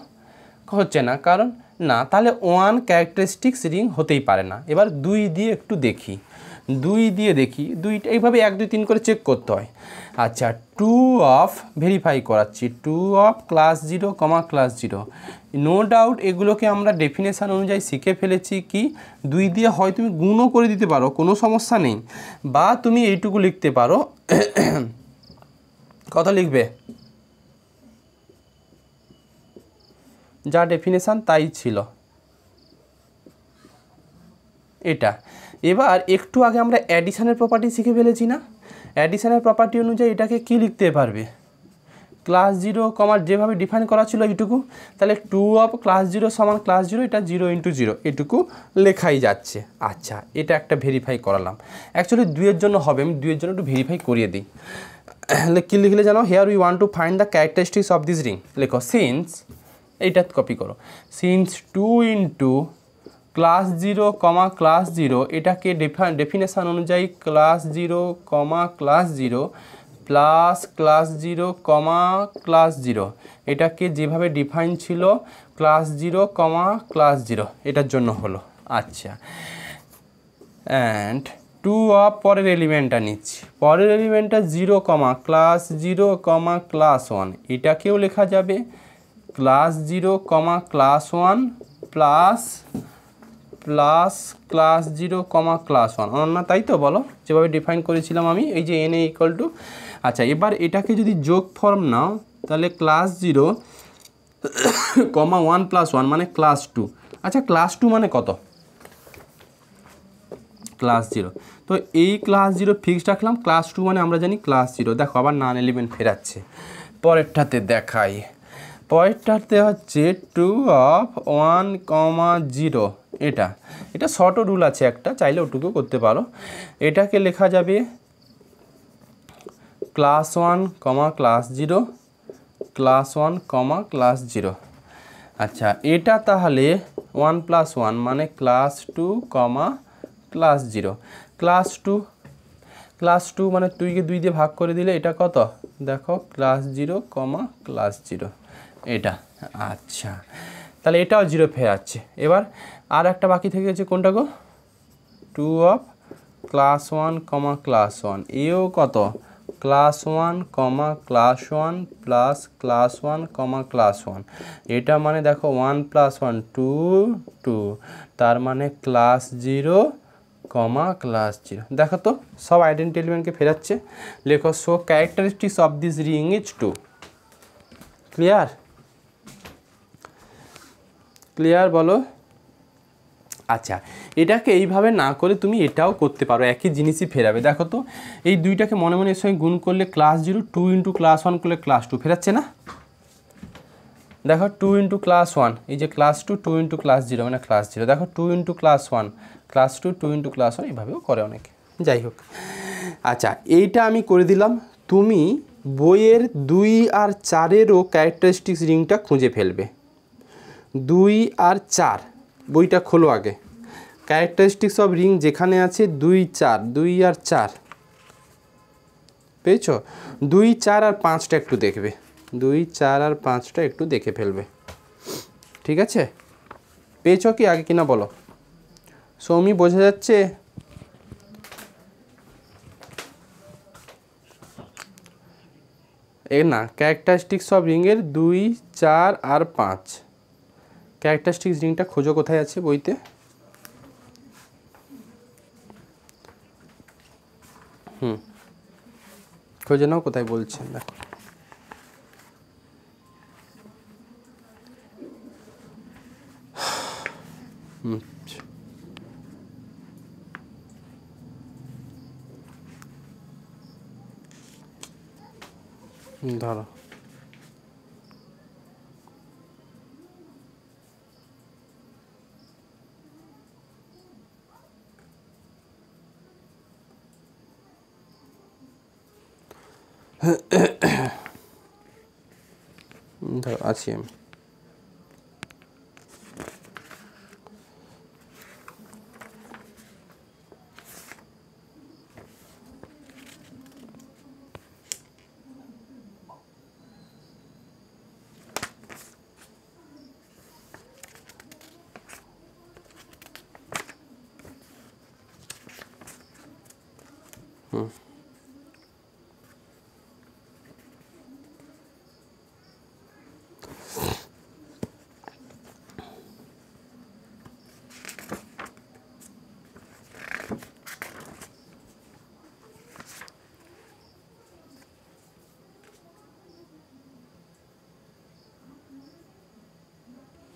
হচ্ছে না কারণ না তাহলে ওয়ান ক্যারেক্টারিস্টিক্স রিং হতেই পারে না এবার দুই দিয়ে একটু দেখি দুই দিয়ে দেখি দুইটা এইভাবে এক দুই তিন করে চেক করতে হয় আচ্ছা টু অফ ভেরিফাই করাচ্ছি two of class zero comma class zero no doubt এগুলোকে আমরা ডেফিনেশান অনুযায়ী শিখে ফেলেছি কি দুই দিয়ে হয় তুমি গুণও করে দিতে পারো কোনো সমস্যা নেই বা তুমি এইটুকু লিখতে পারো [COUGHS] কত লিখবে যা ডেফিনেশান তাই ছিল এটা এবার একটু আগে আমরা অ্যাডিশানের প্রপার্টি শিখে ফেলেছি না অ্যাডিশানের প্রপার্টি অনুযায়ী এটাকে কি লিখতে পারবে ক্লাস জিরো কমার যেভাবে ডিফাইন করা ছিল এইটুকু তাহলে টু অফ ক্লাস জিরো সমান ক্লাস জিরো এটা জিরো ইন্টু জিরো এটুকু লেখাই যাচ্ছে আচ্ছা এটা একটা ভেরিফাই করালাম অ্যাকচুয়ালি দুইয়ের জন্য হবে আমি দুইয়ের জন্য একটু ভেরিফাই করিয়ে দিই [COUGHS] কি লিখলে জানো here we want to find the characteristics of this ring লেখো সিন্স এইটাত কপি করো since two into class zero comma class zero এটাকে ডেফিনেশান অনুযায়ী class zero comma class zero plus class zero comma class zero এটাকে যেভাবে define ছিল class zero comma class zero এটার জন্য হলো আচ্ছা অ্যান্ড টু অফ পরের এলিমেন্টটা নিচ্ছি পরের এলিমেন্টটা zero comma class zero comma class one এটাকেও লেখা যাবে class zero comma class one plus plus class zero comma class one Ananya তাই তো বলো যেভাবে ডিফাইন করেছিলাম আমি এই যে এন এ ইকুয়াল টু আচ্ছা এবার এটাকে যদি যোগ ফর্ম নাও তাহলে class zero comma one plus one মানে ক্লাস টু আচ্ছা ক্লাস টু মানে কত ক্লাস জিরো তো এই ক্লাস জিরো ফিক্সড রাখলাম ক্লাস টু মানে আমরা জানি ক্লাস জিরো দেখো আবার নান এলিমেন্ট ফেরাচ্ছে পরেরটাতে দেখাই পয়েন্টটাতে হচ্ছে two of one comma zero এটা এটা শর্টও রুল আছে একটা চাইলে ওটুকু করতে পারো এটাকে লেখা যাবে class one comma class zero class one comma class zero আচ্ছা এটা তাহলে ওয়ান প্লাস ওয়ান মানে class two comma class zero class two class two মানে তুইকে দুই দিয়ে ভাগ করে দিলে এটা কত দেখো class zero comma class zero এটা আচ্ছা তাহলে এটাও জিরো ফেয়ে এবার আর একটা বাকি থেকে গেছে কোনটা go two of class one comma class one এও কত class one comma class one plus class one comma class one এটা মানে দেখো one plus one two two তার মানে class zero comma class zero দেখো তো সব আইডেন্টি এলিমেন্টকে ফেরাচ্ছে লেখো so characteristics of this ring is two clear clear বলো আচ্ছা এটাকে এইভাবে না করে তুমি এটাও করতে পারো একই জিনিসই ফেরাবে দেখো তো এই দুইটাকে মনে মনে এর সঙ্গে গুণ করলে class zero two into class one করলে ক্লাস টু ফেরাচ্ছে না দেখো টু ইন্টু ক্লাস ওয়ান এই যে class two two into class zero মানে ক্লাস জিরো দেখো two into class one class two two into class one এইভাবেও করে অনেকে যাই হোক আচ্ছা এইটা আমি করে দিলাম তুমি বইয়ের দুই আর চারেরও ক্যারেক্টারিস্টিক্স রিংটা খুঁজে ফেলবে দুই আর চার বইটা খোলো আগে ক্যারেক্টারিস্টিক্স অফ রিং যেখানে আছে দুই চার দুই আর চার পেয়েছ দুই চার আর পাঁচটা একটু দেখবে দুই চার আর পাঁচটা একটু দেখে ফেলবে ঠিক আছে পেয়েছ কি আগে কিনা বলো সৌমি বোঝা যাচ্ছে এ না ক্যারেক্টারিস্টিক্স অফ রিংয়ের দুই চার আর পাঁচ ক্যারেক্টারিস্টিক্স রিংটা খোঁজো কোথায় আছে বইতে হুম খোঁজে নাও কোথায় বলছেন দেখো ধরো ধরো আছি আমি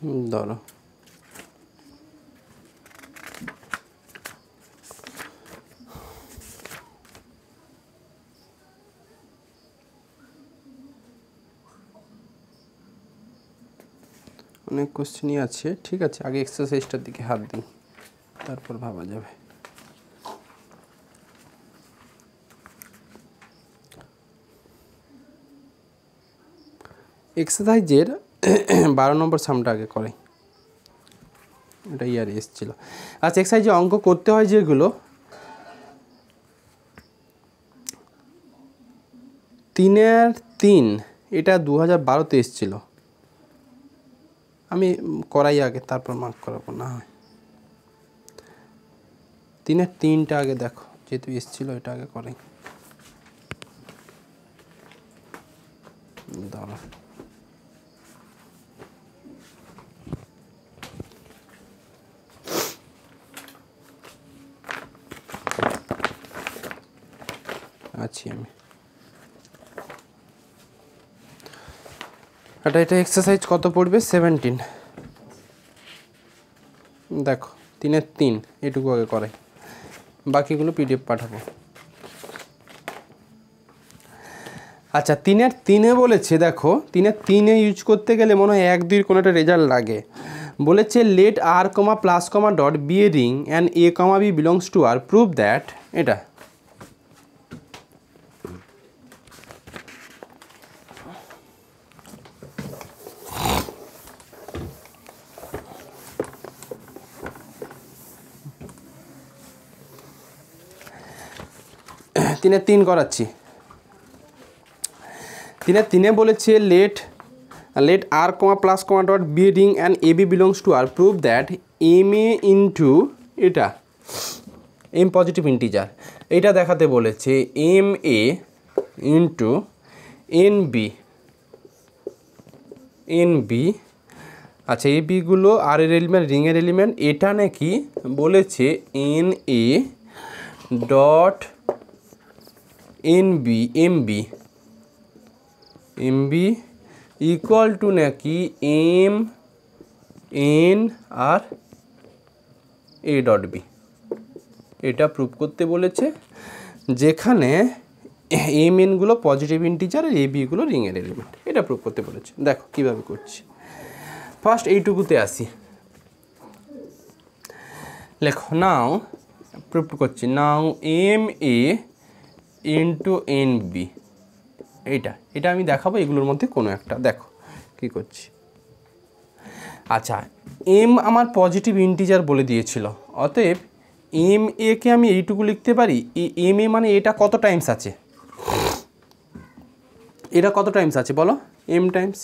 ধরো অনেক কোশ্চেনই আছে ঠিক আছে আগে এক্সারসাইজটার দিকে হাত দিন তারপর ভাবা যাবে এক্সারসাইজের [COUGHS] বারো নম্বর সামটা আগে করে এটা ইয়ার এসছিল আচ্ছা এক্সারসাইজে অঙ্ক করতে হয় যেগুলো তিনের তিন এটা দু হাজার বারোতে এসছিল আমি করাই আগে তারপর মার্ক করাবো না হয় তিনের তিনটা আগে দেখো যেহেতু এসছিল এটা আগে করাই দাঁড়া আমি এটা এটা এক্সারসাইজ কত পড়বে সেভেন্টিন দেখো তিনের তিন এটুকু আগে করে বাকিগুলো পিডিএফ পাঠাবো আচ্ছা তিনের তিনে বলেছে দেখো তিনের তিনে ইউজ করতে গেলে মনে হয় এক দুই কোনো একটা রেজাল্ট লাগে বলেছে let R comma plus comma dot be ring and A comma B belongs to R prove that এটা তিনে তিন করাচ্ছি তিনে তিনে বলেছে let let R comma plus comma dot be ring and A B belongs to R prove that M A into এটা M positive integer এটা দেখাতে বলেছে M A into N B N B আচ্ছা এ বিগুলো আর এর element রিংয়ের element এটা নাকি বলেছে N A dot NB MB MB equal to নাকি এম এন আর এ ডট বি এটা প্রুভ করতে বলেছে যেখানে এম এনগুলো পজিটিভ ইন্টিজার আর এ বিগুলো রিংয়ের এলিমেন্ট এটা প্রুভ করতে বলেছে দেখো কীভাবে করছি ফার্স্ট এইটুকুতে আসি লেখো নাও প্রুভ করছি নাও M A N two N B এইটা এটা আমি দেখাবো এগুলোর মধ্যে কোনো একটা দেখো কি করছি আচ্ছা এম আমার পজিটিভ ইন্টিজার বলে দিয়েছিল অতএব এম এ কে আমি এইটুকু লিখতে পারি এম এ মানে এটা কত টাইমস আছে এটা কত টাইমস আছে বলো এম টাইমস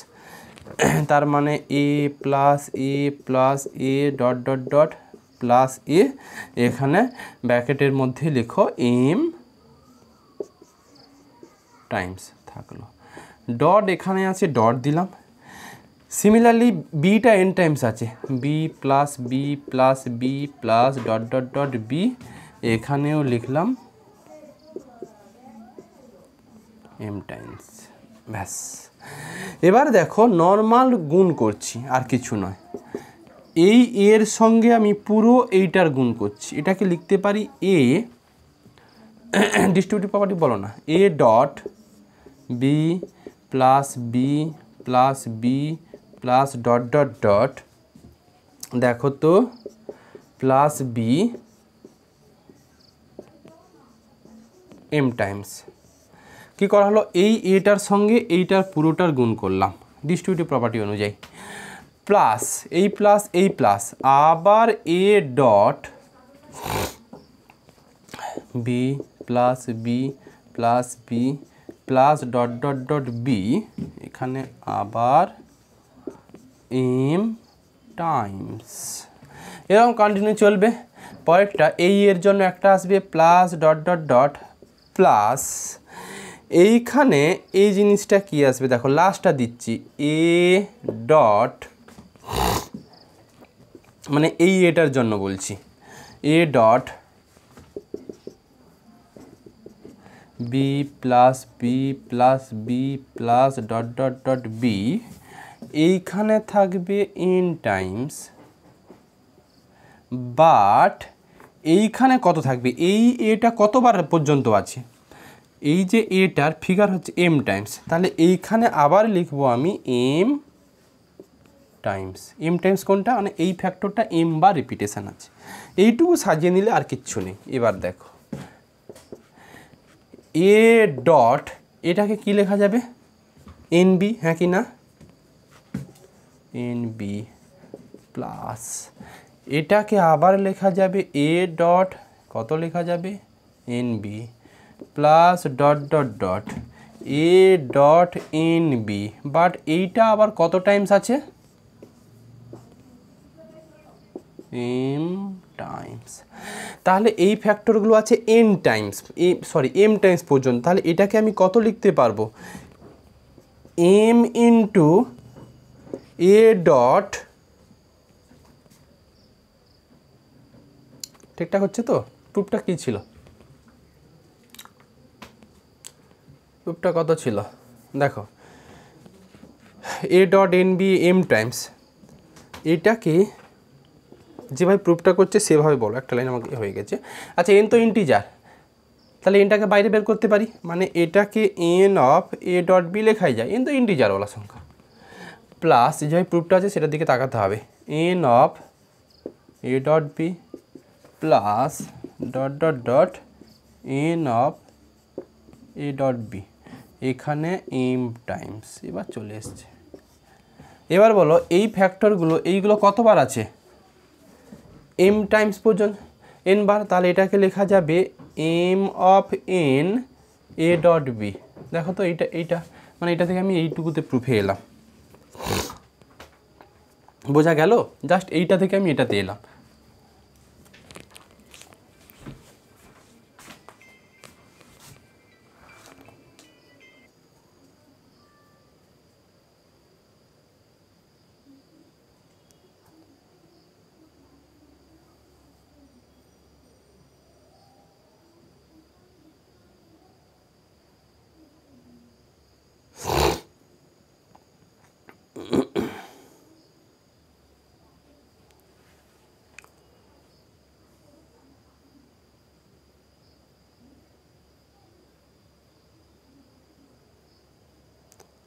তার মানে A plus A plus A dot dot dot plus এ এখানে ব্যাকেটের মধ্যে লেখো এম টাইমস থাকলো ডট এখানে আছে ডট দিলাম সিমিলারলি বিটা এন টাইমস আছে B plus B plus B plus dot dot dot B এখানেও লিখলাম এম টাইমস ব্যাস এবার দেখো নর্মাল গুণ করছি আর কিছু নয় এই এর সঙ্গে আমি পুরো এইটার গুণ করছি এটাকে লিখতে পারি এ ডিস্ট্রিবিউটিভ প্রপার্টি বলো না A dot B plus B plus B plus dot dot dot দেখো তো প্লাস বি এম টাইমস কি করা হলো এই এটার সঙ্গে এইটার পুরোটার গুণ করলাম ডিস্ট্রিবিউটিভ প্রপার্টি অনুযায়ী প্লাস এই প্লাস এই প্লাস আবার A dot B plus B plus B plus dot dot dot B এখানে আবার এম টাইমস এরকম কন্টিনিউ চলবে পরেরটা এই এর জন্য একটা আসবে plus dot dot dot plus এইখানে এই জিনিসটা কি আসবে দেখো লাস্টটা দিচ্ছি এ ডট মানে এই এটার জন্য বলছি A dot B plus B plus B plus dot dot dot B এইখানে থাকবে ইন টাইমস বাট এইখানে কত থাকবে এই এটা কতবার পর্যন্ত আছে এই যে এটার ফিগার হচ্ছে এম টাইমস তাহলে এইখানে আবার লিখবো আমি এম টাইমস এম টাইমস কোনটা মানে এই ফ্যাক্টরটা এম বা রিপিটেশান আছে এইটুকু সাজিয়ে নিলে আর কিচ্ছু নেই এবার দেখো এ ডট এটাকে কি লেখা যাবে এন বি হ্যাঁ কি না এন বি প্লাস এটাকে আবার লেখা যাবে এ ডট কত লেখা যাবে N B plus dot dot dot A dot N B but এইটা আবার কত টাইমস আছে এম টাইমস তাহলে এই ফ্যাক্টরগুলো আছে N times A sorry M times পর্যন্ত তাহলে এটাকে আমি কত লিখতে পারবো এম ইন্টু এ ডট ঠিকঠাক হচ্ছে তো প্রুফটা কী ছিল টুপটা কত ছিল দেখো এ dot N B M times এটাকে যেভাবে প্রুফটা করছে সেভাবে বলো একটা লাইন আমাকে হয়ে গেছে আচ্ছা এন তো ইন্টিজার তাহলে এনটাকে বাইরে বের করতে পারি মানে এটাকে N of A dot B লেখাই যায় এন তো বলা সংখ্যা প্লাস যেভাবে প্রুফটা আছে সেটার দিকে তাকাতে হবে N of A dot B plus dot dot dot N of A dot B এখানে এম টাইমস এবার চলে এসছে এবার বলো এই ফ্যাক্টরগুলো এইগুলো কতবার আছে এম টাইমস পর্যন্ত এন বার তাহলে এটাকে লেখা যাবে M of N A dot B দেখো তো এইটা এইটা মানে এটা থেকে আমি এইটুকুতে প্রুফে এলাম বোঝা গেল জাস্ট এইটা থেকে আমি এটাতে এলাম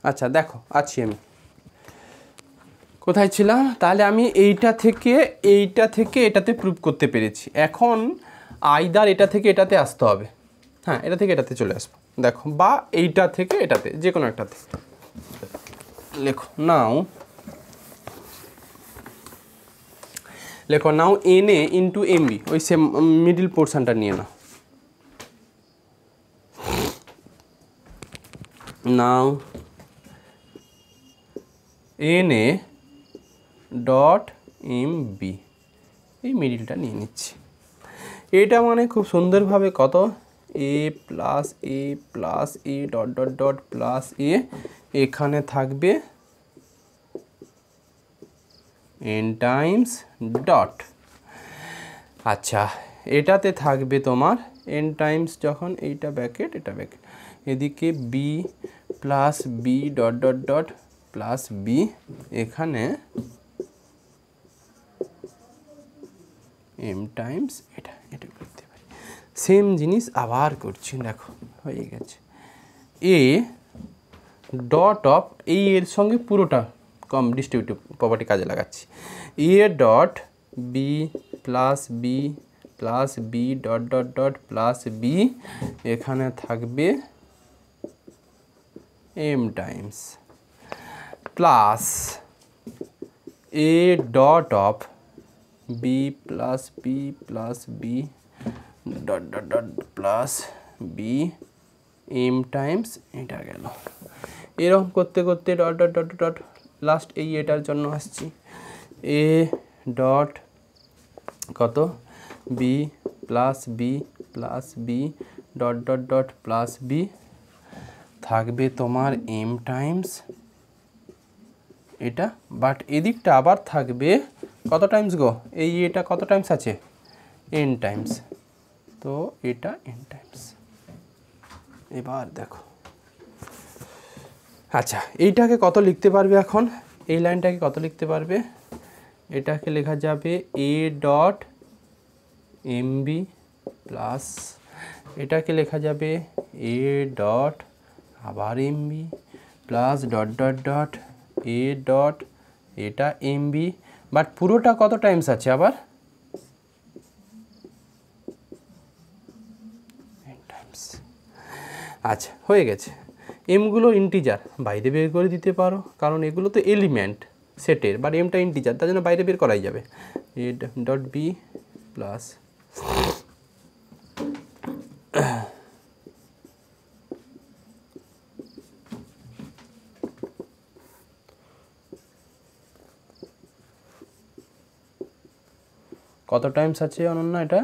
আচ্ছা দেখো আছি আমি কোথায় ছিলাম তাহলে আমি এইটা থেকে এইটা থেকে এটাতে প্রুভ করতে পেরেছি এখন আইদার এটা থেকে এটাতে আসতে হবে হ্যাঁ এটা থেকে এটাতে চলে আসবো দেখো বা এইটা থেকে এটাতে যে কোনো একটাতে লেখো নাও লেখো নাও এন এ ইন্টু বি ওই সেম মিডিল পোর্শনটা নিয়ে নাও নাও এন এ ডট এম বি এই মিডিলটা নিয়ে নিচ্ছি এটা মানে খুব সুন্দরভাবে কত a plus A plus A dot dot dot plus এ এখানে থাকবে এন টাইমস ডট আচ্ছা এটাতে থাকবে তোমার এন টাইমস যখন এইটা ব্যাকেট এটা ব্যাকেট এদিকে b plus b dot dot dot plus b এখানে এম টাইমস এটা এটা করতে পারি সেম জিনিস আবার করছি দেখো হয়ে গেছে এ ডট অফ এই এর সঙ্গে পুরোটা কম ডিস্ট্রিবিউটিভ প্রপার্টি কাজে লাগাচ্ছি a dot B plus B plus b dot dot dot plus b এখানে থাকবে m times plus a dot of b plus b plus b dot dot dot plus b m times এটা গেল এরকম করতে করতে dot dot dot dot last এই এটার জন্য আসছি এ ডট কত b plus B plus b dot dot dot plus b থাকবে তোমার এম টাইমস এটা বাট এদিকটা আবার থাকবে কত টাইমস গো এই এটা কত টাইমস আছে এন টাইমস তো এটা এন টাইমস এবার দেখো আচ্ছা এইটাকে কত লিখতে পারবে এখন এই লাইনটাকে কত লিখতে পারবে এটাকে লেখা যাবে এ ডট এমবি প্লাস এটাকে লেখা যাবে এ ডট আবার m b plus dot dot dot এ ডট এটা এমবি বাট পুরোটা কত টাইমস আছে আবার আচ্ছা হয়ে গেছে এমগুলো ইন্টিজার বাইরে বের করে দিতে পারো কারণ এগুলো তো এলিমেন্ট সেটের বাট এমটা ইন্টিজার তার জন্য বাইরে বের করাই যাবে এ ডট বি প্লাস কত টাইমস আছে অনন্য এটা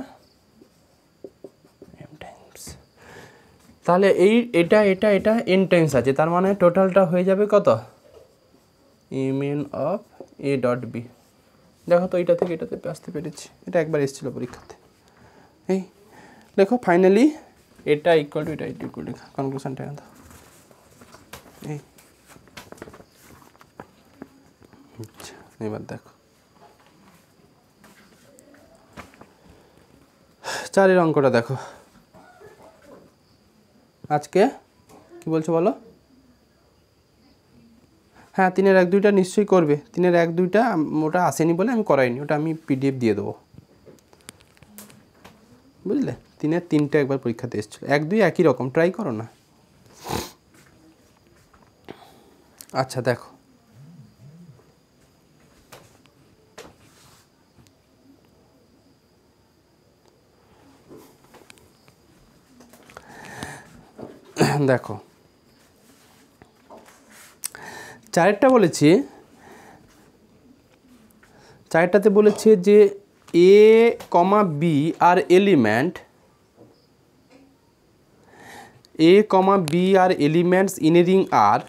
তাহলে এই এটা এটা এটা এন টাইমস আছে তার মানে টোটালটা হয়ে যাবে কত m n of A dot B দেখো তো এটা থেকে এটাতে আসতে পেরেছি এটা একবার এসেছিলো পরীক্ষাতে এই দেখো ফাইনালি এটা ইকুয়াল টু এটা ইকুয়াল টু কনক্লুশনটা এই আচ্ছা এবার দেখো চারের অঙ্কটা দেখো আজকে কি বলছো বলো হ্যাঁ তিনের এক দুইটা নিশ্চয়ই করবে তিনের এক দুইটা ওটা আসেনি বলে আমি করাইনি ওটা আমি পিডিএফ দিয়ে দেবো বুঝলে তিনের তিনটা একবার পরীক্ষাতে এসেছিল এক দুই একই রকম ট্রাই করো না আচ্ছা দেখো দেখো চারেরটা বলেছে চারেরটাতে বলেছে যে a comma b R element a comma b R elements in a ring R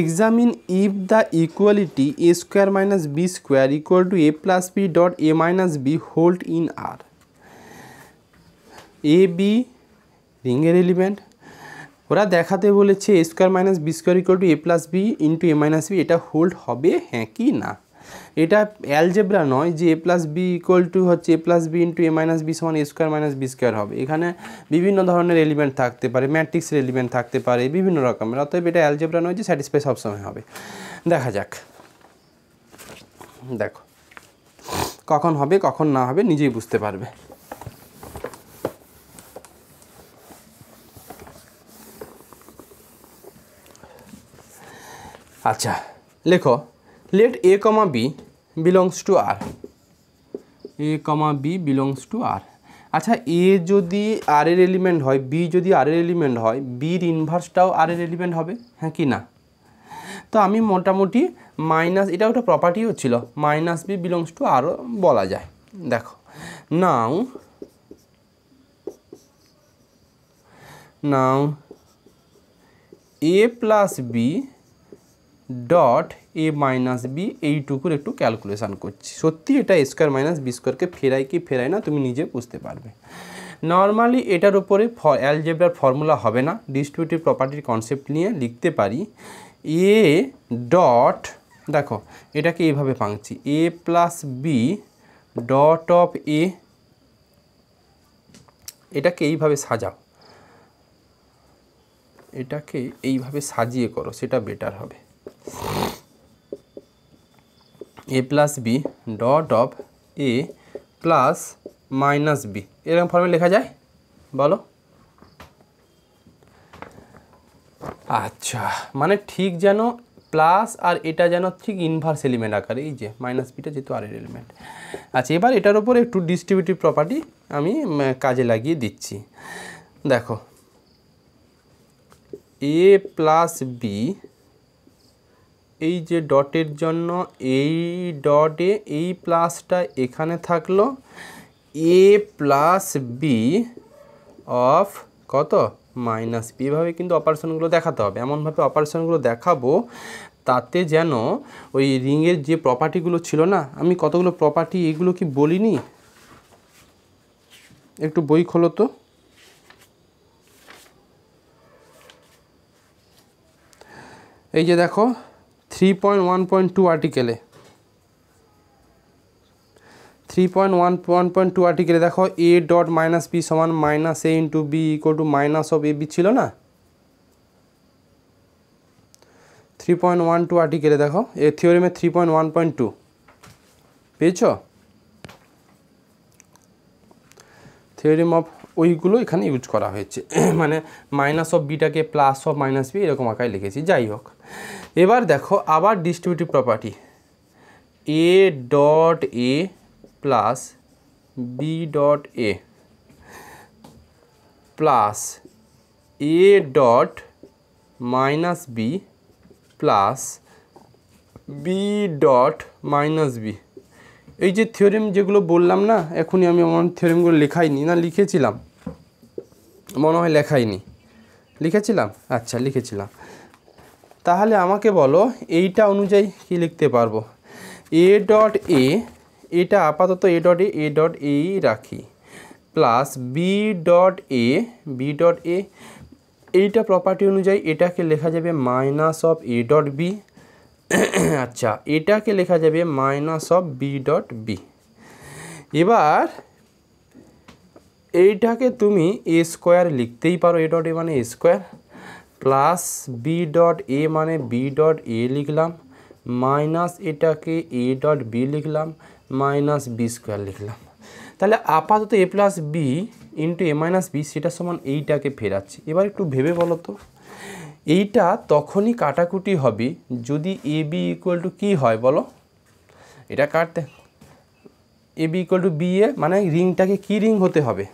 examine if the equality a square minus b square equal to a plus b dot a minus b hold in R a b রিংয়ের element ওরা দেখাতে বলেছে a square minus b square equal to a plus b into a minus b এটা hold হবে হ্যাঁ কি না এটা অ্যালজেব্রা নয় যে a plus b equal to হচ্ছে a plus b into a minus b সমান a square minus b square হবে এখানে বিভিন্ন ধরনের এলিমেন্ট থাকতে পারে ম্যাট্রিক্সের এলিমেন্ট থাকতে পারে বিভিন্ন রকমের অতএব এটা অ্যালজেব্রা নয় যে স্যাটিসফাই সবসময় হবে দেখা যাক দেখো কখন হবে কখন না হবে নিজেই বুঝতে পারবে আচ্ছা লেখো let a comma B belongs to R a comma B belongs to R আচ্ছা এ যদি আর এর এলিমেন্ট হয় বি যদি আর এর এলিমেন্ট হয় বির ইনভার্সটাও আর এর এলিমেন্ট হবে হ্যাঁ কি না তো আমি মোটামুটি মাইনাস এটা একটা প্রপার্টি হচ্ছিল মাইনাস বি বিলংস টু আরও বলা যায় দেখো নাও নাও a plus b dot a minus b এইটুকুর একটু ক্যালকুলেশান করছি সত্যি এটা স্কোয়ার মাইনাস বি স্কোয়ারকে ফেরাই কি ফেরায় না তুমি নিজে বুঝতে পারবে নর্মালি এটার উপরে অ্যালজেব্রার ফর্মুলা হবে না ডিস্ট্রিবিউটিভ প্রপার্টির কনসেপ্ট নিয়ে লিখতে পারি এ ডট দেখো এটাকে এইভাবে পাংছি a plus b dot of a এটাকে এইভাবে সাজাও এটাকে এইভাবে সাজিয়ে করো সেটা বেটার হবে a plus b dot of a plus minus b এরকম ফর্মে লেখা যায় বলো আচ্ছা মানে ঠিক যেন প্লাস আর এটা যেন ঠিক ইনভার্স এলিমেন্ট আকারে এই যে মাইনাস বিটা যেহেতু আর এর এলিমেন্ট আচ্ছা এবার এটার উপর একটু ডিস্ট্রিবিউটিভ প্রপার্টি আমি কাজে লাগিয়ে দিচ্ছি দেখো এ প্লাস বি এই যে ডটের জন্য এই ডটে এই প্লাসটা এখানে থাকলো এ প্লাস বি অফ কত মাইনাস বি এভাবে কিন্তু অপারেশনগুলো দেখাতে হবে এমনভাবে অপারেশনগুলো দেখাবো তাতে যেন ওই রিংয়ের যে প্রপার্টিগুলো ছিল না আমি কতগুলো প্রপার্টি এগুলো কি বলিনি একটু বই খোলো তো এই যে দেখো three point one point two আর্টিকেলে three point one one point two আর্টিকেলে দেখো এ ডট মাইনাস বি সমান minus a into b equal to minus of a b ছিল না থ্রি পয়েন্ট ওয়ান টু আর্টিকেলে দেখো এ থিওরিমে three point one point two পেয়েছ থিওরিম অফ ওইগুলো এখানে ইউজ করা হয়েছে [CLEARS THROAT] মানে মাইনাস অফ বিটাকে প্লাস অফ মাইনাস বি এরকম আঁকায় লিখেছি যাই হোক এবার দেখো আবার distributive property a dot a plus b dot a plus A dot minus b plus b dot minus b এই যে থিওরিম যেগুলো বললাম না এখনই আমি আমার লেখাই লেখাইনি না লিখেছিলাম মনে হয় লেখাইনি লিখেছিলাম আচ্ছা লিখেছিলাম তাহলে আমাকে বলো এইটা অনুযায়ী কি লিখতে পারবো এ ডট এ এটা আপাতত এ dot A A dot a রাখি plus b dot a b dot a এইটা প্রপার্টি অনুযায়ী এটাকে লেখা যাবে minus of A dot b আচ্ছা এটাকে লেখা যাবে minus of b dot b এবার এইটাকে তুমি এ স্কোয়ার লিখতেই পারো এ ডট এ মানে a square plus b dot a মানে বি ডট এ লিখলাম মাইনাস এটাকে এ ডট বি লিখলাম মাইনাস বি স্কোয়ার লিখলাম তাহলে আপাতত a plus b into a minus b সেটা সমান এইটাকে ফেরাচ্ছি এবার একটু ভেবে বলো তো এইটা তখনই কাটাকুটি হবে যদি এ বি ইকুয়াল টু কী হয় বলো এটা কাটতে a b equal to b a মানে রিংটাকে কী রিং হতে হবে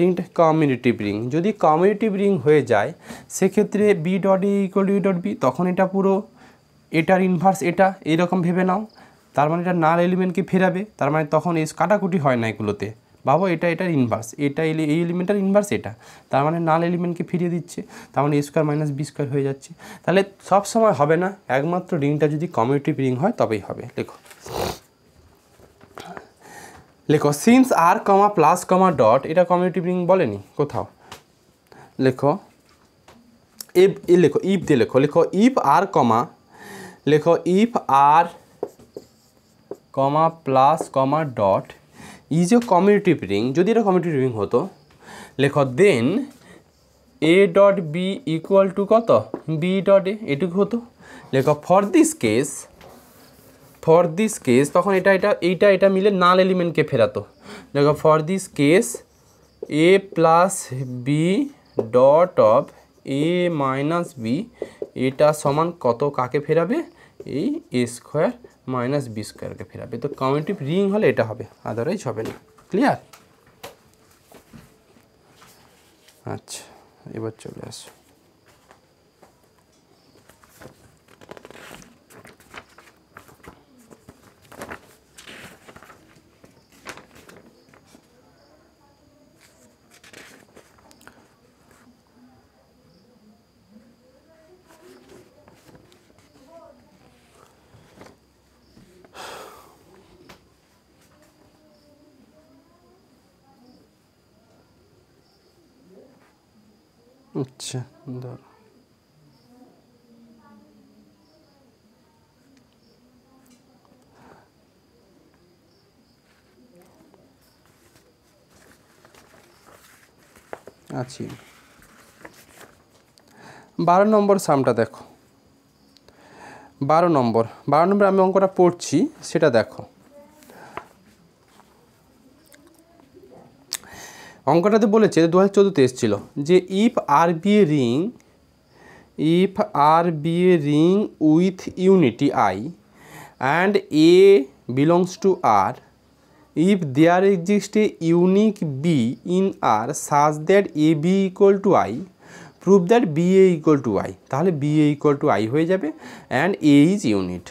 রিংটা কমিউনিটিভ রিং যদি কমিউনিটিভ রিং হয়ে যায় সেক্ষেত্রে b dot a equal to a dot b তখন এটা পুরো এটার ইনভার্স এটা এইরকম ভেবে নাও তার মানে এটা নাল এলিমেন্টকে ফেরাবে তার মানে তখন এই কাটাকুটি হয় না এগুলোতে বাবা এটা এটার ইনভার্স এটা এই এলিমেন্টের ইনভার্স এটা তার মানে নাল এলিমেন্টকে ফিরিয়ে দিচ্ছে তার মানে a square minus b square হয়ে যাচ্ছে তাহলে সব সময় হবে না একমাত্র রিংটা যদি কমিউটিভ রিং হয় তবেই হবে লেখো লেখো since R comma plus comma dot এটা কমিউটিভ রিং বলেনি কোথাও লেখো ইফ এ লেখো ইফ দিয়ে লেখো লেখো ইফ আর কমা লেখো if R comma plus comma dot is a community ring যদি এটা কমিউটিভ রিং হতো লেখ then a dot b equal to কত বি ডট এ এটুকু হতো লেখ for this case for this case তখন এটা এটা এইটা এটা মিলে নাল এলিমেন্টকে ফেরাতো লেখ for this case a plus b dot of a minus b এটা সমান কত কাকে ফেরাবে এই এ স্কোয়ার মাইনাস বি স্কোয়ারকে ফেরাবে তো কাউন্টিভ রিং হলে এটা হবে আদারওয়াইজ হবে না ক্লিয়ার আচ্ছা এবার চলে আসো আচ্ছা আছি বারো নম্বর সামটা দেখো বারো নম্বর বারো নম্বর আমি অঙ্কটা পড়ছি সেটা দেখো অঙ্কটাতে বলেছে দু হাজার চোদ্দোতে এসেছিল যে if R b a ring if R b a ring with unity I and a belongs to R if there exist a unique b in R such that a b equal to I prove that b a equal to I তাহলে b a equal to I হয়ে যাবে and a is unit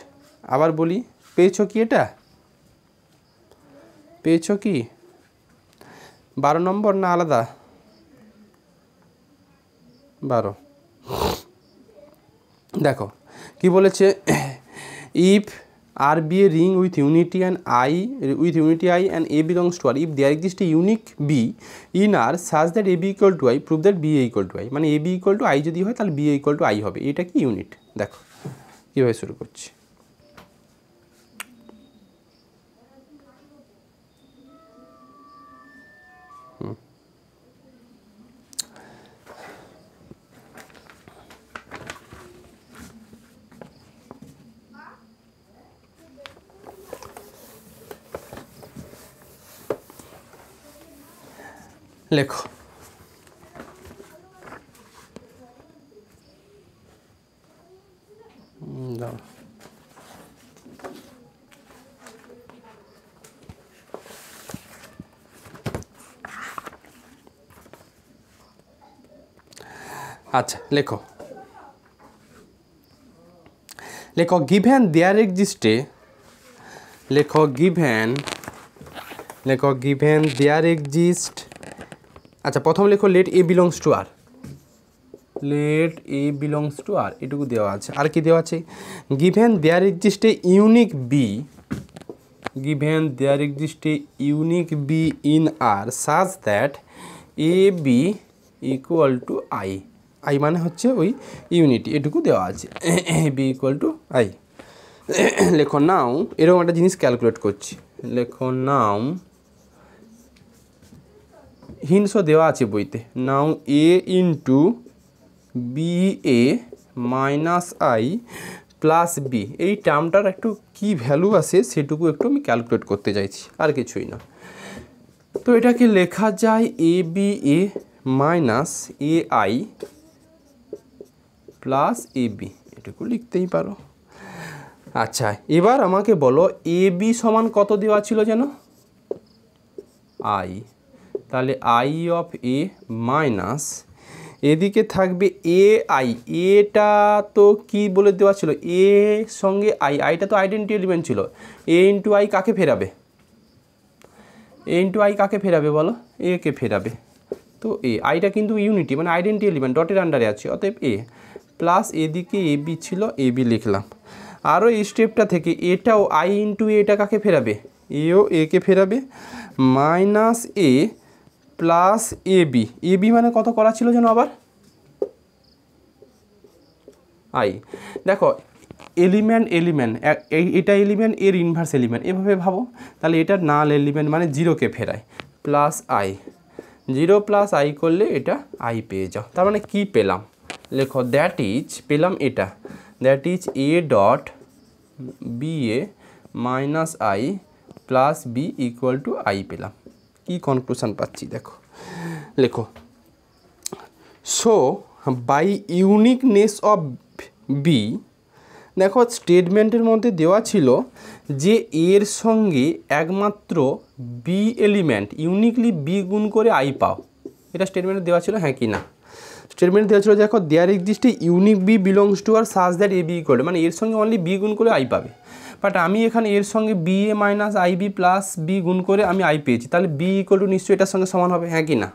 আবার বলি পেয়েছ কি এটা পেয়েছ কি বারো নম্বর না আলাদা বারো দেখো কি বলেছে if R b a ring with unity and I with unity I and a belongs to R if there exist unique b in R such that a b equal to I prove that b a equal to I মানে a b equal to I যদি হয় তাহলে b a equal to I হবে এটা কি unit দেখো কীভাবে শুরু করছি लेख हम्म, अच्छा लेख लेख गिभन देयर एक्जिस्टे लेख गिभन लेख गिभन देयर एक्जिस्ट আচ্ছা প্রথম লেখো let a belongs to R let a belongs to R এটুকু দেওয়া আছে আর কি দেওয়া আছে given there exist a unique b given there exist a unique b in R such that a b equal to I I মানে হচ্ছে ওই ইউনিটি এটুকু দেওয়া আছে বি ইকুয়াল টু আই লেখো নাও এরকম একটা জিনিস ক্যালকুলেট করছি লেখো নাও হিংস দেওয়া আছে বইতে নাও a into b a minus I plus b এই টার্মটার একটু কি ভ্যালু আছে সেটুকু একটু আমি ক্যালকুলেট করতে চাইছি আর কিছুই না তো এটাকে লেখা যায় a b a minus a I plus a b এটুকু লিখতেই পারো আচ্ছা এবার আমাকে বলো এ বি সমান কত দেওয়া ছিল যেন আই তাহলে আই অফ এ মাইনাস এদিকে থাকবে এ আই এটা তো কি বলে দেওয়া ছিল এ সঙ্গে আই আইটা তো আইডেন্টি এলিমেন্ট ছিল এ ইন্টু আই কাকে ফেরাবে এ ইন্টু আই কাকে ফেরাবে বলো এ কে ফেরাবে তো এ আইটা কিন্তু ইউনিটি মানে আইডেন্টি এলিমেন্ট ডটের আন্ডারে আছে অতএব এ প্লাস এদিকে এ বি ছিল এ বি লিখলাম আরও এই স্টেপটা থেকে এটাও আই ইন্টু এটা কাকে ফেরাবে এও এ কে ফেরাবে minus a plus a b a b মানে কত করা ছিল যেন আবার আই দেখো এলিমেন্ট এলিমেন্ট এটা এলিমেন্ট এর ইনভার্স এলিমেন্ট এভাবে ভাবো তাহলে এটা নাল এলিমেন্ট মানে জিরোকে ফেরায় plus I zero plus I করলে এটা আই পেয়ে যাও তার মানে কী পেলাম লেখো দ্যাট ইজ পেলাম এটা that is a dot b a minus I plus b equal to I পেলাম কি কনক্লুশন পাচ্ছি দেখো লেখো so by uniqueness of b দেখো স্টেটমেন্টের মধ্যে দেওয়া ছিল যে এর সঙ্গে একমাত্র বি এলিমেন্ট ইউনিকলি বি গুণ করে আই পাও এটা স্টেটমেন্টে দেওয়া ছিল হ্যাঁ কি না স্টেটমেন্ট দেওয়া ছিল দেখো there exists unique b belongs to R such that a B করে মানে এর সঙ্গে অনলি বি গুণ করে আই পাবে বাট আমি এখানে এর সঙ্গে b a minus I b plus b গুণ করে আমি আই পেয়েছি তাহলে বি ইকোয়াল টু নিশ্চয়ই এটার সঙ্গে সমান হবে হ্যাঁ কি না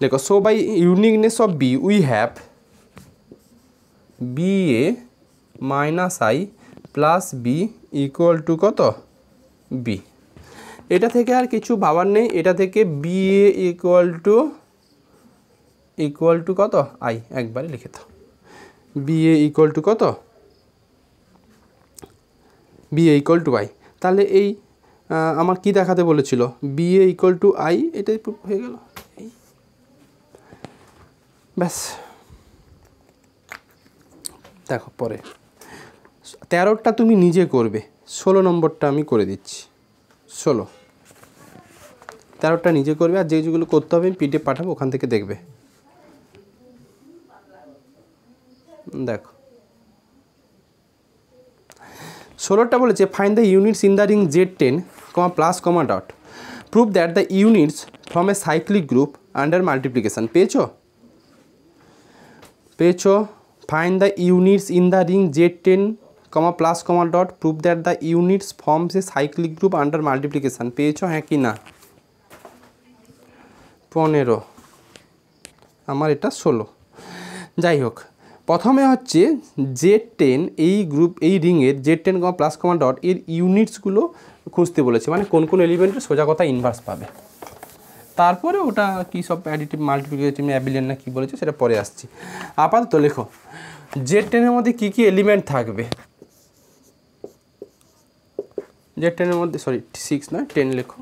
দেখো so by uniqueness of b we have b a minus I plus b equal to কত বি এটা থেকে আর কিছু ভাবার নেই এটা থেকে b a equal to equal to কত আই একবারে লিখে দাও বি এ ইকুয়াল টু কত b a equal to I তাহলে এই আমার কি দেখাতে বলেছিল b a equal to I এটাই হয়ে গেল ব্যাস দেখো পরে তেরোটা তুমি নিজে করবে ষোলো নম্বরটা আমি করে দিচ্ছি ষোলো তেরোটা নিজে করবে আর যে যেগুলো করতে হবে আমি পিডিএফ পাঠাবো ওখান থেকে দেখবে দেখো ষোলোটা বলেছে find the units in the ring Z ten comma plus comma dot prove that the units from a cyclic group under multiplication পেয়েছ পেয়েছ find the units in the ring Z ten comma plus comma dot prove that the units form সে cyclic group under multiplication পেয়েছ হ্যাঁ কি না পনেরো আমার এটা ষোলো যাই হোক প্রথমে হচ্ছে জেড টেন এই গ্রুপ এই রিংয়ের Z ten comma plus comma dot এর ইউনিটসগুলো খুঁজতে বলেছে মানে কোন কোন এলিমেন্টের সোজা কথা ইনভার্স পাবে তারপরে ওটা কী সব অ্যাডিটিভ মাল্টিপ্লিকেটিভ অ্যাবিলিয়ান না কী বলেছে সেটা পরে আসছি আপাতত লেখো জেড টেনের মধ্যে কী কী এলিমেন্ট থাকবে জেড টেনের মধ্যে সরি সিক্স নয় টেন লেখো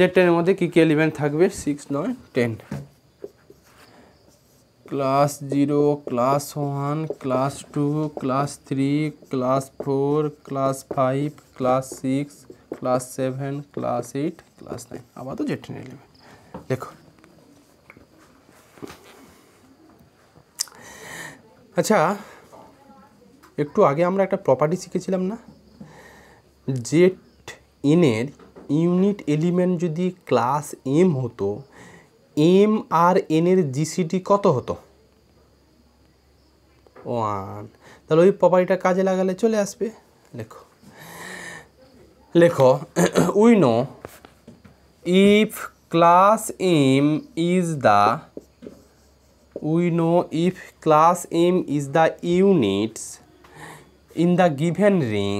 যে টেনের মধ্যে কী কী এলিমেন্ট থাকবে সিক্স নয় ten class zero class one class two class three class four class five class six class seven class eight class nine আবার তো জেড টেন এলিমেন্ট দেখো আচ্ছা একটু আগে আমরা একটা প্রপার্টি শিখেছিলাম না জেট ইনের ইউনিট এলিমেন্ট যদি ক্লাস এম হতো এম আর এন এর জিসিটি কত হতো ওয়ান তাহলে ওই প্রপার্টিটা কাজে লাগালে চলে আসবে লেখো লেখো we know if class m is the we know if class m is the units in the given ring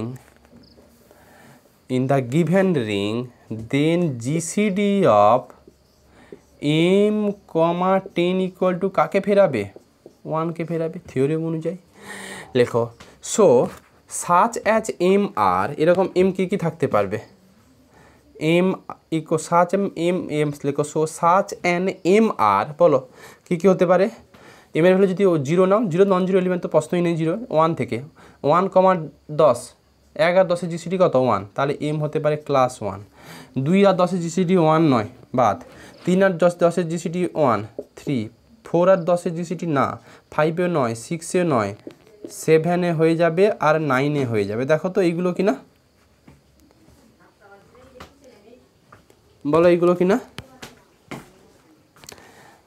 in the given ring then gcd of m comma 10 equal to কাকে ফেরাবে 1 কে ফেরাবে theorem অনুযায়ী লেখো so such as m আর এরকম m কি কি থাকতে পারবে m ইকো সাচ এম এম এম লেখো সো সাচ অ্যান এম আর বলো কি কি হতে পারে এম এর ভ্যালু যদি জিরো নাও জিরো নন জিরো এলিমেন্ট তো প্রশ্নই নেই জিরো ওয়ান থেকে ওয়ান কমা দশ এক আর দশের জিসিটি কত ওয়ান তাহলে এম হতে পারে ক্লাস ওয়ান দুই আর দশের জিসিটি ওয়ান নয় বাদ তিন আর দশ দশের জিসিটি ওয়ান থ্রি ফোর আর দশের জিসিটি না ফাইভে নয় সিক্সে নয় সেভেনে হয়ে যাবে আর নাইনে হয়ে যাবে দেখো তো এইগুলো কি না বলো এইগুলো কি না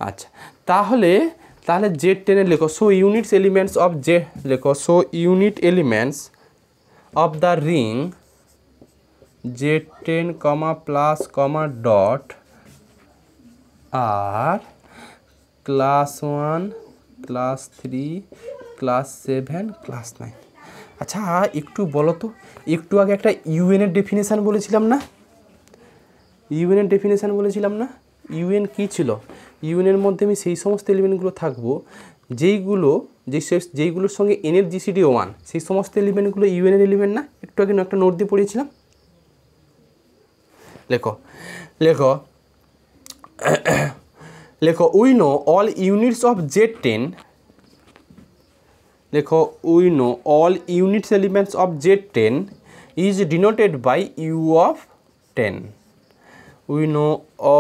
আচ্ছা তাহলে তাহলে জেড টেনে লেখো so units elements of Z লেখো so unit elements of the ring Z ten comma plus comma dot আর class one class three class seven class nine আচ্ছা একটু বলো তো একটু আগে একটা ইউএনের ডেফিনেশান বলেছিলাম না ইউএনের ডেফিনেশান বলেছিলাম না ইউএন কি ছিল ইউএনের মধ্যে আমি সেই সমস্ত এলিমেন্টগুলো থাকবো যেইগুলো যে যেইগুলোর সঙ্গে এনের জিসিডি ওয়ান সেই সমস্ত এলিমেন্টগুলো ইউএনের এলিমেন্ট না একটু আগে একটা নোট দিয়ে পড়িয়েছিলাম লেখো লেখো লেখো we know all units of Z ten লেখো we know all units elements of Z ten is denoted by U of ten we know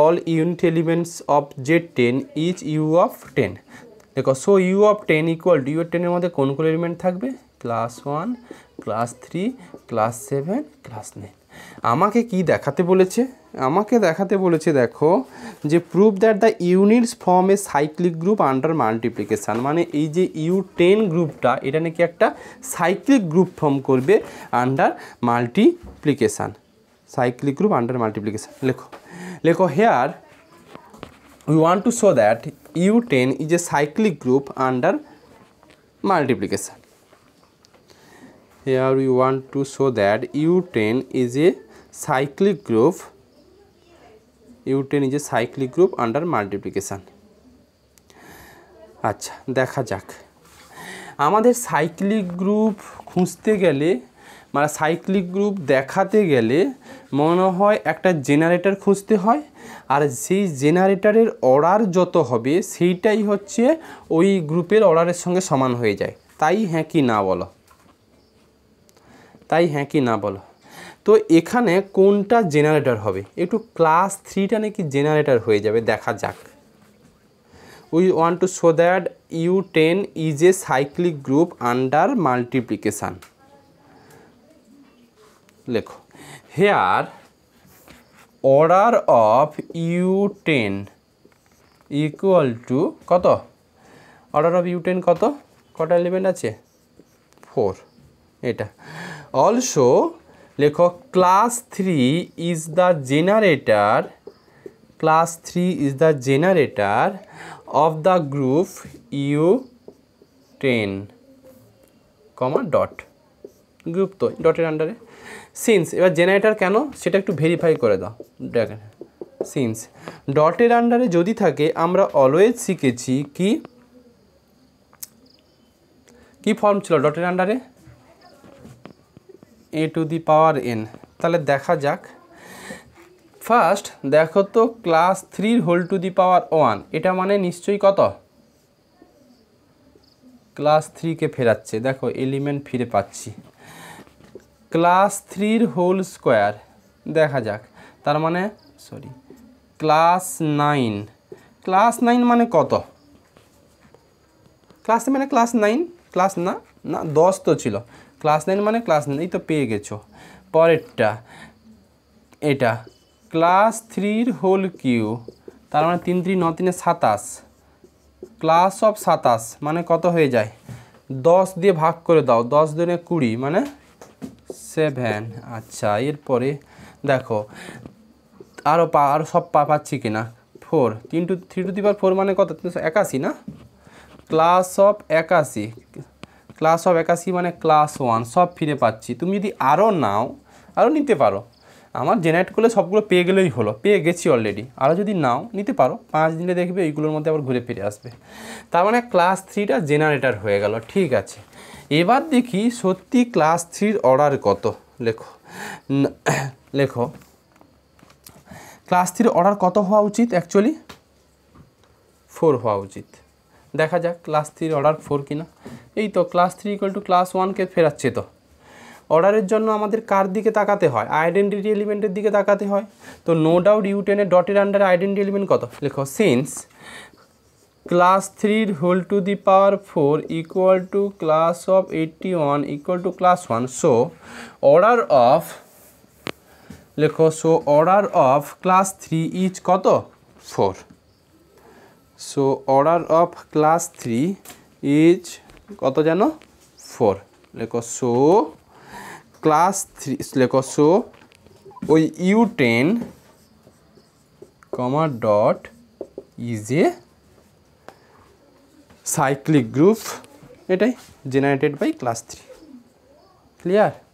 all unit elements of Z ten is U of ten দেখো so U of ten equal to U of টেনের মধ্যে কোন কোন element থাকবে class one class three class seven class nine আমাকে কি দেখাতে বলেছে আমাকে দেখাতে বলেছে দেখো যে proof that the units form a cyclic group under multiplication মানে এই যে ইউ টেন গ্রুপটা এটা নাকি একটা সাইক্লিক গ্রুপ ফর্ম করবে under multiplication cyclic group under multiplication লেখো লেখো here we want to show that U10 is a cyclic group under multiplication. Here we want to show that U10 is a cyclic group U10 is a cyclic group under multiplication. আচ্ছা দেখা যাক আমাদের cyclic group খুঁজতে গেলে মানে cyclic group দেখাতে গেলে মনে হয় একটা জেনারেটর খুঁজতে হয় আর সেই জেনারেটারের অর্ডার যত হবে সেইটাই হচ্ছে ওই গ্রুপের অর্ডারের সঙ্গে সমান হয়ে যায় তাই হ্যাঁ কি না বলো তাই হ্যাঁ কি না বলো তো এখানে কোনটা জেনারেটর হবে একটু ক্লাস থ্রিটা নাকি জেনারেটর হয়ে যাবে দেখা যাক we want to show that U ten is a cyclic group under multiplication লেখো here order of U ten equal to কত অর্ডার অফ ইউ টেন কত কটা এলিমেন্ট আছে ফোর এটা অলসো লেখক class three is the generator class three is the generator of the group U ten comma dot group তো ডটের আন্ডারে since এবার জেনারেটার কেন সেটা একটু ভেরিফাই করে দাও দেখেন সিন্স ডটের আন্ডারে যদি থাকে আমরা অলওয়েজ শিখেছি কি কি ফর্ম ছিল ডটের আন্ডারে এ টু দি পাওয়ার এন তাহলে দেখা যাক ফার্স্ট দেখো তো ক্লাস থ্রির whole to the power one এটা মানে নিশ্চয়ই কত ক্লাস থ্রিকে ফেরাচ্ছে দেখো এলিমেন্ট ফিরে পাচ্ছি ক্লাস থ্রির হোল স্কোয়ার দেখা যাক তার মানে sorry class nine class nine মানে কত ক্লাস মানে ক্লাস নাইন ক্লাস না না দশ তো ছিল ক্লাস নাইন মানে ক্লাস নাইন এই তো পেয়ে গেছো পরেরটা এটা ক্লাস থ্রির হোল কিউ তার মানে তিন তিন ন তিনে সাতাশ ক্লাস অফ সাতাশ মানে কত হয়ে যায় দশ দিয়ে ভাগ করে দাও দশ দিনে কুড়ি মানে সেভেন আচ্ছা এরপরে দেখো আরও পা আরও সব পা পাচ্ছি কি না ফোর তিন to three to the four মানে কত একাশি না ক্লাস অফ একাশি ক্লাস অফ একাশি মানে ক্লাস ওয়ান সব ফিরে পাচ্ছি তুমি যদি আরও নাও আরও নিতে পারো আমার জেনারেট করলে সবগুলো পেয়ে গেলেই হলো পেয়ে গেছি অলরেডি আরও যদি নাও নিতে পারো পাঁচ দিনে দেখবে এইগুলোর মধ্যে আবার ঘুরে ফিরে আসবে তার মানে ক্লাস থ্রিটা জেনারেটার হয়ে গেল ঠিক আছে এবার দেখি সত্যি ক্লাস থ্রির অর্ডার কত লেখো লেখো ক্লাস থ্রির অর্ডার কত হওয়া উচিত অ্যাকচুয়ালি ফোর হওয়া উচিত দেখা যাক ক্লাস থ্রির অর্ডার ফোর কিনা এই তো class three equal to class ওয়ানকে ফেরাচ্ছে তো অর্ডারের জন্য আমাদের কার দিকে তাকাতে হয় আইডেন্টিটি এলিমেন্টের দিকে তাকাতে হয় তো নো ডাউট ইউটেনের ডটের আন্ডারে আইডেন্টি এলিমেন্ট কত লেখো সিন্স ক্লাস থ্রির whole to the power four equal to class of eighty one equal to class one so order of লেখো so order of class three is কত four so order of class three is কত যেন four লেখো so class three লেখো so ওই U ten comma dot is a cyclic group এটাই generated by class three clear